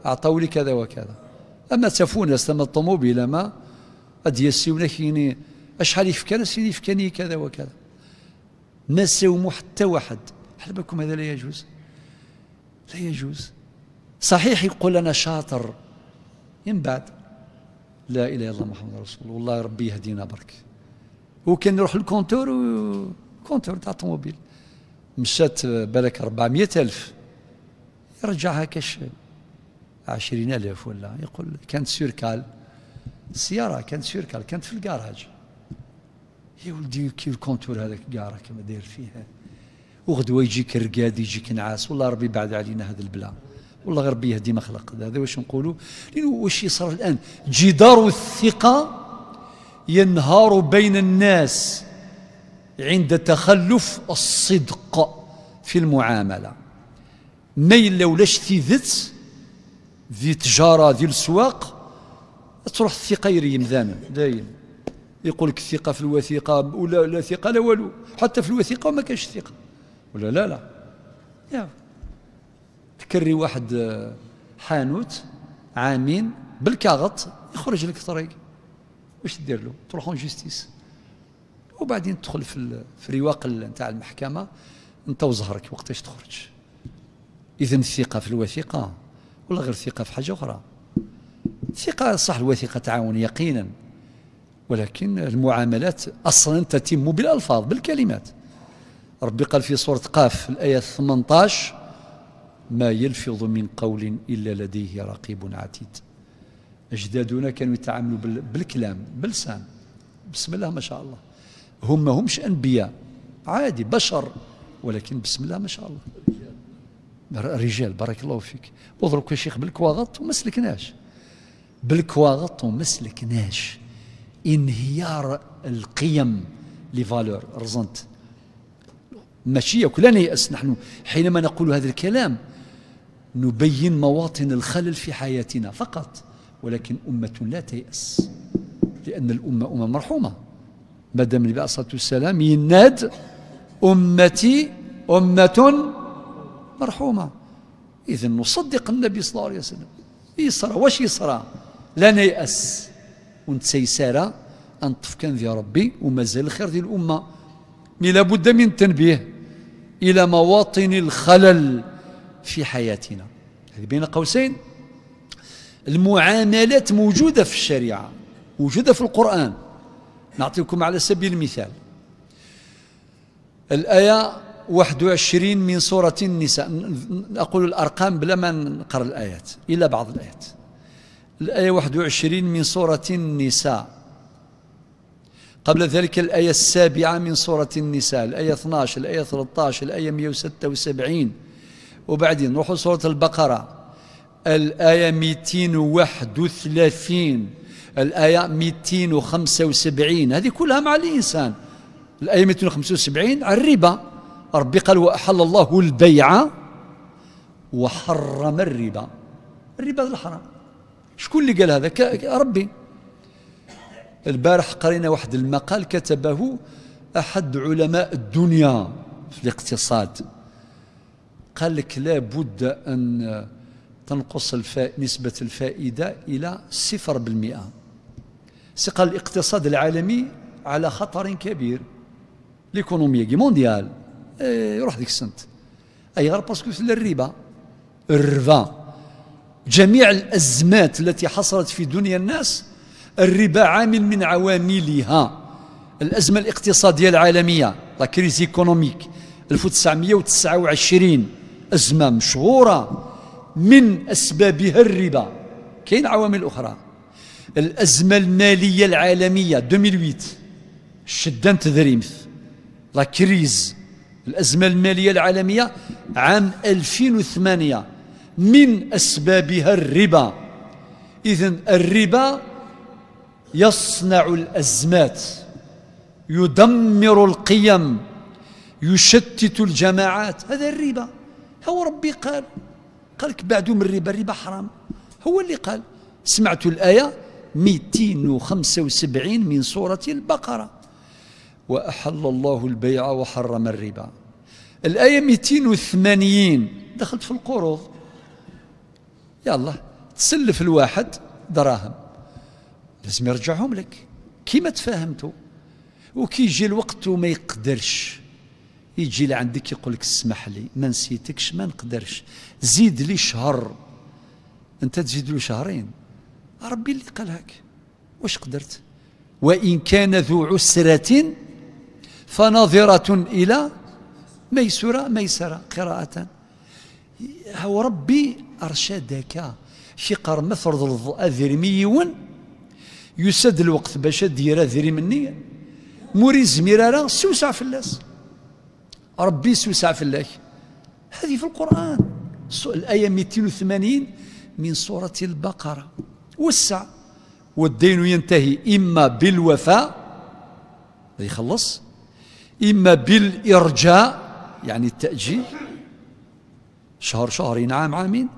أعطوا لي كذا وكذا أما تفون استنى الطوموبيل ما أديسيونا كيني أشحال يفكان سيدي يفكاني كذا وكذا ما ساوموا حتى واحد على بالكم هذا لا يجوز لا يجوز صحيح يقول أنا شاطر من بعد لا إله إلا الله محمد رسول الله والله ربي يهدينا برك وكان نروح للكونتور كونتور تاع الطوموبيل مشات بالك 400 ألف يرجعها كاش 20000 ولا يقول كانت سيركال السيارة كانت سيركال كانت في الكراج يا ولدي كي الكونتور هذاك كاع راك ما داير فيها وغدوه يجيك رقاد يجيك نعاس والله ربي بعد علينا هذا البلا والله غير ربي يهدي مخلق هذا واش نقولوا واش يصرى الان جدار الثقه ينهار بين الناس عند تخلف الصدق في المعامله ما الا ولاش ذت ذي تجاره ذي السواق تروح الثقه يريم ذامن داين يقول لك الثقة في الوثيقة ولا لا ثقة لا والو حتى في الوثيقة ما كانش ثقة ولا لا لا يا تكري واحد آه، حانوت عامين بالكاغط يخرج لك طريق واش دير له تروح اون جيستيس وبعدين تدخل في في الرواق نتاع المحكمة انت وزهرك وقتاش تخرج اذا الثقة في الوثيقة ولا غير ثقة في حاجة أخرى ثقة صح الوثيقة تعاون يقينا ولكن المعاملات أصلا تتم بالألفاظ بالكلمات ربي قال في سورة قاف الآية 18 ما يلفظ من قول إلا لديه رقيب عتيد أجدادنا كانوا يتعاملوا بالكلام باللسان بسم الله ما شاء الله هم ما همش أنبياء عادي بشر ولكن بسم الله ما شاء الله رجال بارك الله فيك وضرب يا شيخ بالكواغط وما سلكناش بالكواغط وما سلكناش انهيار القيم لي فالور رزنت ماشي ولا نيأس نحن حينما نقول هذا الكلام نبين مواطن الخلل في حياتنا فقط ولكن أمة لا تيأس لأن الأمة أمة مرحومة ما دام النبي عليه الصلاة والسلام يناد أمتي أمة مرحومة إذا نصدق النبي صلى الله عليه وسلم يصرى واش يصرى لا نيأس ونتسيسارة أن طفكان ذي ربي ومازال الخير ذي الأمة مي لابد من التنبيه إلى مواطن الخلل في حياتنا هذه بين قوسين المعاملات موجودة في الشريعة موجودة في القرآن نعطيكم على سبيل المثال الآية 21 من سورة النساء أقول الأرقام بلا ما نقرأ الآيات إلا بعض الآيات الآية 21 من سورة النساء قبل ذلك الآية السابعة من سورة النساء الآية 12 الآية 13 الآية 176 وبعدين نروحوا سورة البقرة الآية 231 الآية 275 هذه كلها مع الإنسان الآية 275 على الربا ربي قال وأحل الله البيع وحرم الربا الربا الحرام شكون اللي قال هذا ربي البارح قرينا واحد المقال كتبه أحد علماء الدنيا في الاقتصاد قال لك لابد أن تنقص الفا... نسبة الفائدة إلى صفر بالمئة قال الاقتصاد العالمي على خطر كبير ليكونومي إيه، مونديال يروح ديك السنت أي غير باسكو الربا الربا جميع الأزمات التي حصلت في دنيا الناس الربا عامل من عواملها الأزمة الاقتصادية العالمية لا كريز ايكونوميك 1929 أزمة مشهورة من أسبابها الربا كاين عوامل أخرى الأزمة المالية العالمية 2008 شدة تذريمث لا كريز الأزمة المالية العالمية عام 2008 من أسبابها الربا إذا الربا يصنع الأزمات يدمر القيم يشتت الجماعات هذا الربا هو ربي قال قال لك بعدو من الربا الربا حرام هو اللي قال سمعت الآية 275 من سورة البقرة وأحل الله البيع وحرم الربا الآية 280 دخلت في القروض يلا تسلف الواحد دراهم لازم يرجعهم لك كيما تفاهمتوا وكي يجي الوقت وما يقدرش يجي لعندك يقول لك اسمح لي ما نسيتكش ما نقدرش زيد لي شهر انت تزيد له شهرين ربي اللي قال هاك واش قدرت وان كان ذو عسره فناظره الى ميسره ميسره قراءه هو ربي أرشدك شي قر ما فرض أذرمي يسد الوقت باش دير أذري مني موري زميرارا سوسع فلاس ربي سوسع فلاك هذه في القرآن الآية 280 من سورة البقرة وسع والدين ينتهي إما بالوفاء يخلص إما بالإرجاء يعني التأجيل شهر شهرين عام عامين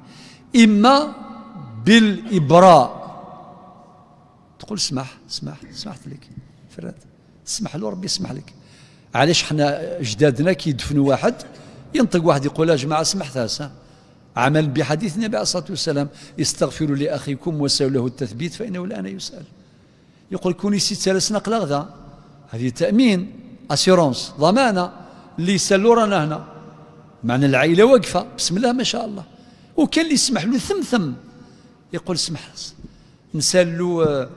إما بالإبراء تقول اسمح اسمح سمحت لك فرات اسمح له ربي يسمح لك علاش حنا جدادنا كي يدفنوا واحد ينطق واحد يقول يا جماعه سمحت هسا عمل بحديث النبي عليه الصلاه والسلام استغفروا لاخيكم وسالوا له التثبيت فانه الان يسال يقول كوني سيت ثلاث نقل غدا هذه تامين اسيرونس ضمانه اللي يسالوا رانا هنا معنى العائلة واقفة بسم الله ما شاء الله وكان اللي يسمح له ثمثم يقول سمح نسال له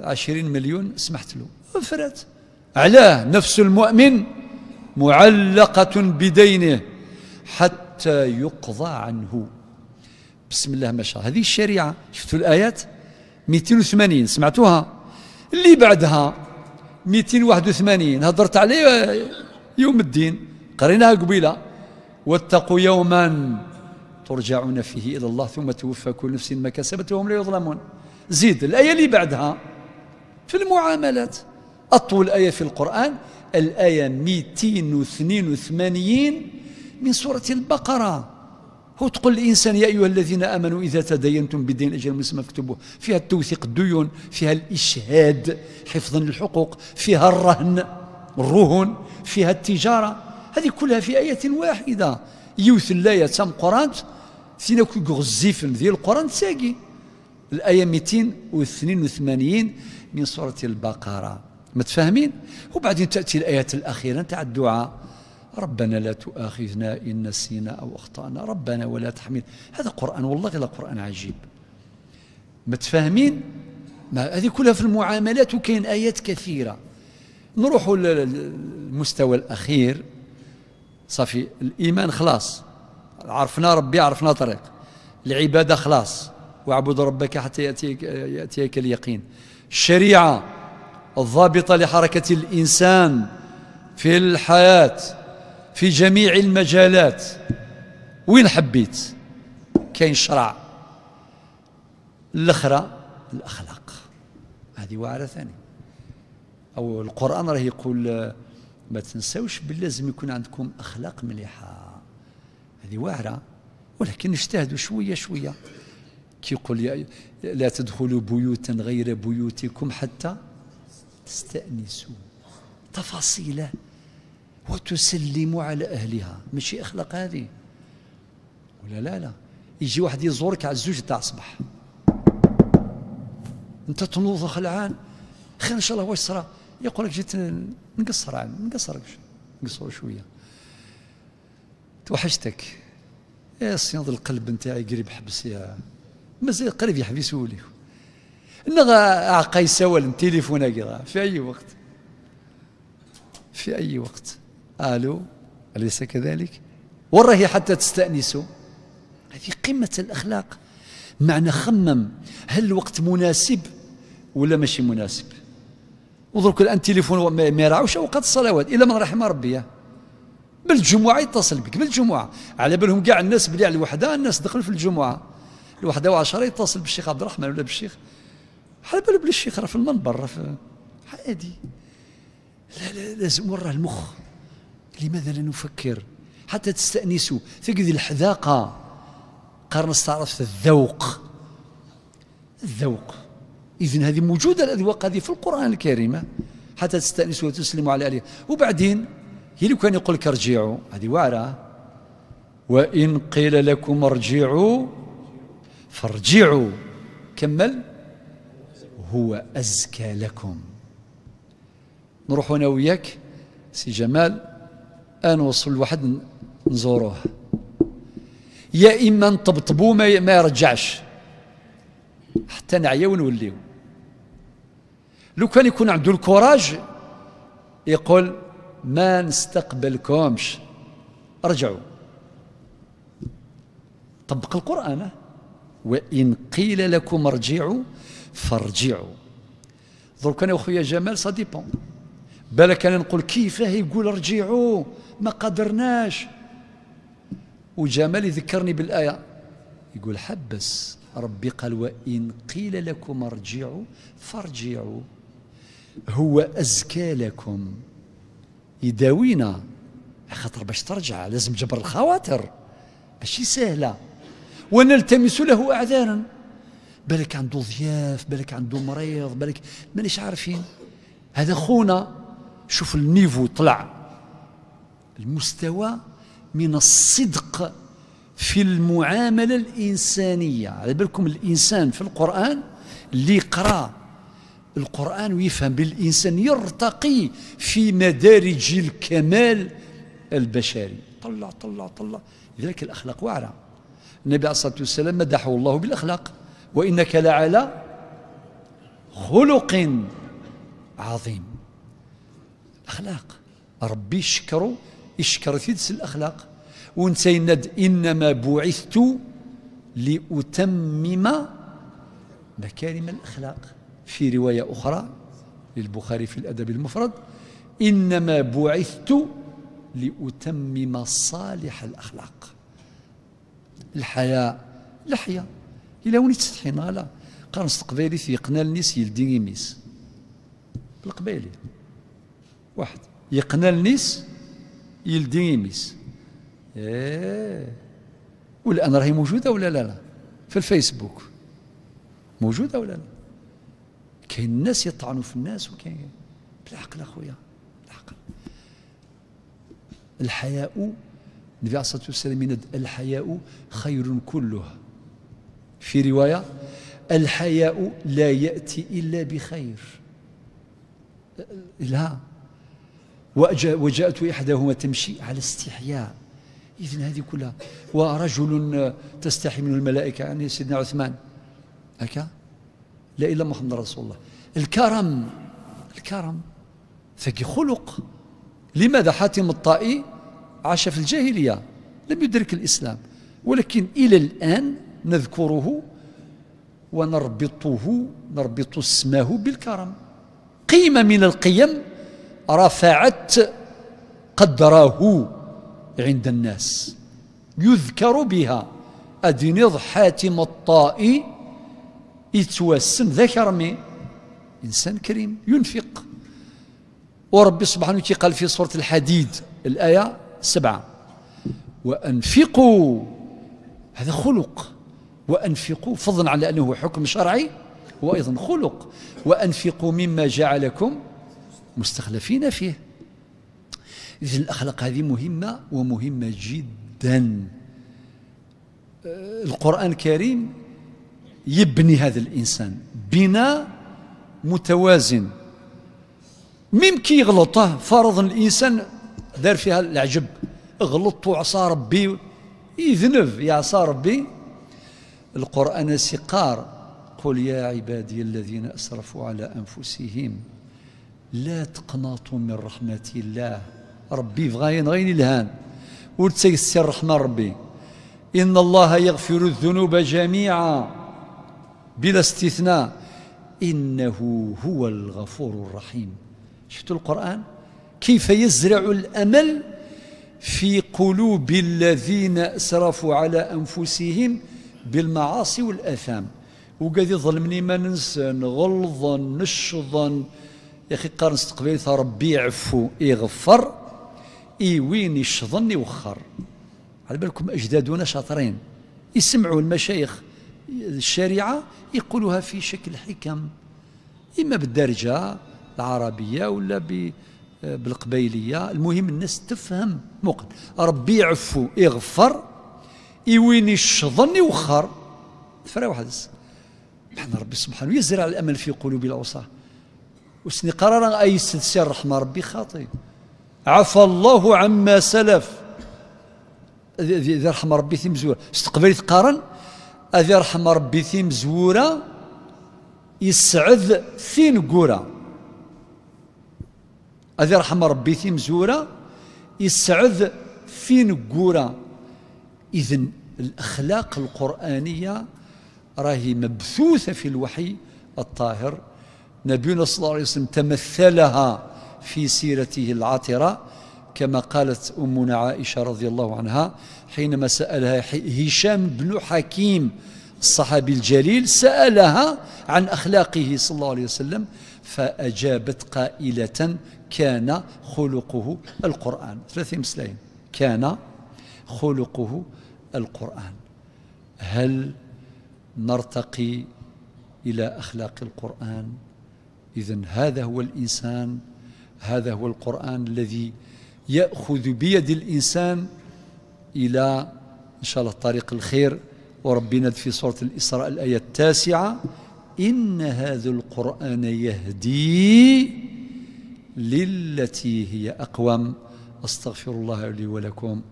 20 آه، مليون سمحت له فرات علاه نفس المؤمن معلقة بدينه حتى يقضى عنه بسم الله ما شاء الله هذه الشريعة شفتوا الآيات 280 سمعتوها اللي بعدها 281 هضرت عليه آه، يوم الدين قريناها قبيله واتقوا يوما ترجعون فيه إلى الله ثم توفى كل نفس ما كسبت وهم لا يظلمون زيد الآية اللي بعدها في المعاملات أطول آية في القرآن الآية 282 من سورة البقرة هو تقول الإنسان يا أيها الذين آمنوا إذا تدينتم بدين أجل مسمى فاكتبوه فيها التوثيق الديون فيها الإشهاد حفظا للحقوق فيها الرهن الرهن فيها التجارة هذه كلها في آية واحدة يوث لا يتم قران سينا غزيفن ديال القرآن ساقي الآية 282 من سورة البقرة متفاهمين وبعدين تأتي الآية الأخيرة تاع الدعاء ربنا لا تؤاخذنا إن نسينا أو أخطأنا ربنا ولا تحمل هذا قرآن والله غير قرآن عجيب متفاهمين ما هذه كلها في المعاملات وكاين آيات كثيرة نروحوا للمستوى الأخير صافي الإيمان خلاص عرفنا ربي عرفنا طريق العبادة خلاص واعبد ربك حتى يأتيك, يأتيك اليقين الشريعة الضابطة لحركة الإنسان في الحياة في جميع المجالات وين حبيت كاين شرع الاخرى الاخلاق هذه واعره ثاني او القران راه يقول ما تنساوش باللي لازم يكون عندكم أخلاق مليحة هذه واعرة ولكن اجتهدوا شوية شوية كي يقول لا تدخلوا بيوتا غير بيوتكم حتى تستأنسوا تفاصيله وتسلموا على أهلها ماشي أخلاق هذه ولا لا لا يجي واحد يزورك على الزوج تاع الصباح انت تنوض خلعان خير ان شاء الله واش صرا يقول لك جيت نقصر عن نقصر نقصر شويه توحشتك يا صياد القلب نتاعي قريب حبس يا مازال قريب يا حبيبي سولي نغا عقاي سوال تليفون في اي وقت في اي وقت الو اليس كذلك وراهي حتى تستانسوا هذه قمه الاخلاق معنى خمم هل الوقت مناسب ولا ماشي مناسب ودرك الان تليفون ما يراعوش اوقات الصلوات الا من رحم ربي بالجمعه يتصل بك بالجمعه على بالهم كاع الناس بلي على الوحده الناس دخلوا في الجمعه الوحده وعشره يتصل بالشيخ عبد الرحمن ولا بالشيخ على بالو بلي الشيخ راه في المنبر راه في عادي لا لا لازم وراه المخ لماذا لا نفكر حتى تستأنسوا تجد الحذاقة قرن استعرفت الذوق الذوق إذن هذه موجودة الأذواق هذه في القرآن الكريم حتى تستأنسوا وتسلموا على أهلها وبعدين هي اللي كان يقول لك ارجعوا هذه واعرة وإن قيل لكم ارجعوا فارجعوا كمل هو أزكى لكم نروح أنا وياك سي جمال أنا وصل لواحد نزوروه يا إما نطبطبوا ما يرجعش حتى نعيا ونوليو لو كان يكون عنده الكوراج يقول ما نستقبلكمش ارجعوا طبق القرآن وإن قيل لكم ارجعوا فارجعوا درك أنا وخويا جمال سا ديبون بالك أنا نقول كيفاه يقول ارجعوا ما قدرناش وجمال يذكرني بالآية يقول حبس ربي قال وإن قيل لكم ارجعوا فارجعوا هو أزكى لكم يداوينا خاطر باش ترجع لازم جبر الخواطر ماشي سهلة ونلتمس له أعذارا بالك عنده ضياف بالك عنده مريض بالك مانيش عارفين هذا خونا شوف النيفو طلع المستوى من الصدق في المعاملة الإنسانية على بالكم الإنسان في القرآن اللي قرأ القرآن ويفهم بالإنسان يرتقي في مدارج الكمال البشري طلع طلع طلع لذلك الأخلاق واعرة النبي عليه الصلاة والسلام مدحه الله بالأخلاق وإنك لعلى خلق عظيم الأخلاق ربي يشكره يشكر دس الأخلاق ونسيند إنما بعثت لأتمم مكارم الأخلاق في رواية أخرى للبخاري في الأدب المفرد إنما بعثت لأتمم صالح الأخلاق الحياة لحية إلا وني تستحينا لا قال نستقبالي في قنال نيس يلديني ميس القبالي واحد يقنال نيس يلديني ميس إيه والآن راهي موجودة ولا لا لا في الفيسبوك موجودة ولا لا كاين الناس يطعنوا في الناس وكاين بالعقل اخويا بالعقل الحياء النبي عليه الصلاه والسلام يند الحياء خير كلها في روايه الحياء لا ياتي الا بخير لا وجاءت احداهما تمشي على استحياء اذا هذه كلها ورجل تستحي منه الملائكه يعني سيدنا عثمان هكذا لا إله محمد رسول الله الكرم الكرم ثقي خلق لماذا حاتم الطائي عاش في الجاهلية لم يدرك الإسلام ولكن إلى الآن نذكره ونربطه نربط اسمه بالكرم قيمة من القيم رفعت قدره عند الناس يذكر بها أدنض حاتم الطائي يتوسم ذا كرمي إنسان كريم ينفق وربي سبحانه وتعالى قال في سورة الحديد الآية سبعة وأنفقوا هذا خلق وأنفقوا فضلا على أنه حكم شرعي هو أيضا خلق وأنفقوا مما جعلكم مستخلفين فيه إذا الأخلاق هذه مهمة ومهمة جدا آه، القرآن الكريم يبني هذا الإنسان بناء متوازن ميم كي يغلطه فرض الإنسان دار فيها العجب غلطت وعصى ربي يذنب يعصى ربي القرآن سقار قل يا عبادي الذين أسرفوا على أنفسهم لا تقنطوا من رحمة الله ربي فغاين غين الهان ولتيسر رحمه ربي إن الله يغفر الذنوب جميعا بلا استثناء إنه هو الغفور الرحيم شفتوا القرآن كيف يزرع الأمل في قلوب الذين أسرفوا على أنفسهم بالمعاصي والآثام وقد يظلمني ما ننسى غلظا نشظا يا اخي قارن استقبالي ربي يعفو يغفر اي وين يشظن يوخر على بالكم اجدادنا شاطرين يسمعوا المشايخ الشريعة يقولها في شكل حكم إما بالدرجة العربية ولا بالقبيلية المهم الناس تفهم مقد ربي يعفو يغفر يوين الشظن يوخر فرا واحد سبحان ربي سبحانه يزرع الأمل في قلوب العصاة وسني قرارا أي سلسلة رحمة ربي خاطئ عفى الله عما سلف ذي رحمة ربي زور استقبلت قارن أذي رحم ربي ثيم زورة يسعد ثين قورة أذي رحم ربي ثيم زورة يسعد ثين قورة إذن الأخلاق القرآنية راهي مبثوثة في الوحي الطاهر نبينا صلى الله عليه وسلم تمثلها في سيرته العطرة كما قالت أمنا عائشة رضي الله عنها حينما سألها هشام بن حكيم الصحابي الجليل سألها عن أخلاقه صلى الله عليه وسلم فأجابت قائلة كان خلقه القرآن ثلاثة مثلين كان خلقه القرآن هل نرتقي إلى أخلاق القرآن إذا هذا هو الإنسان هذا هو القرآن الذي يأخذ بيد الإنسان إلى إن شاء الله طريق الخير وربنا في سورة الإسراء الآية التاسعة إن هذا القرآن يهدي للتي هي أقوم أستغفر الله لي ولكم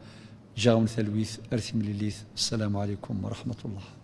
جاون ثلويث أرثم لليث السلام عليكم ورحمة الله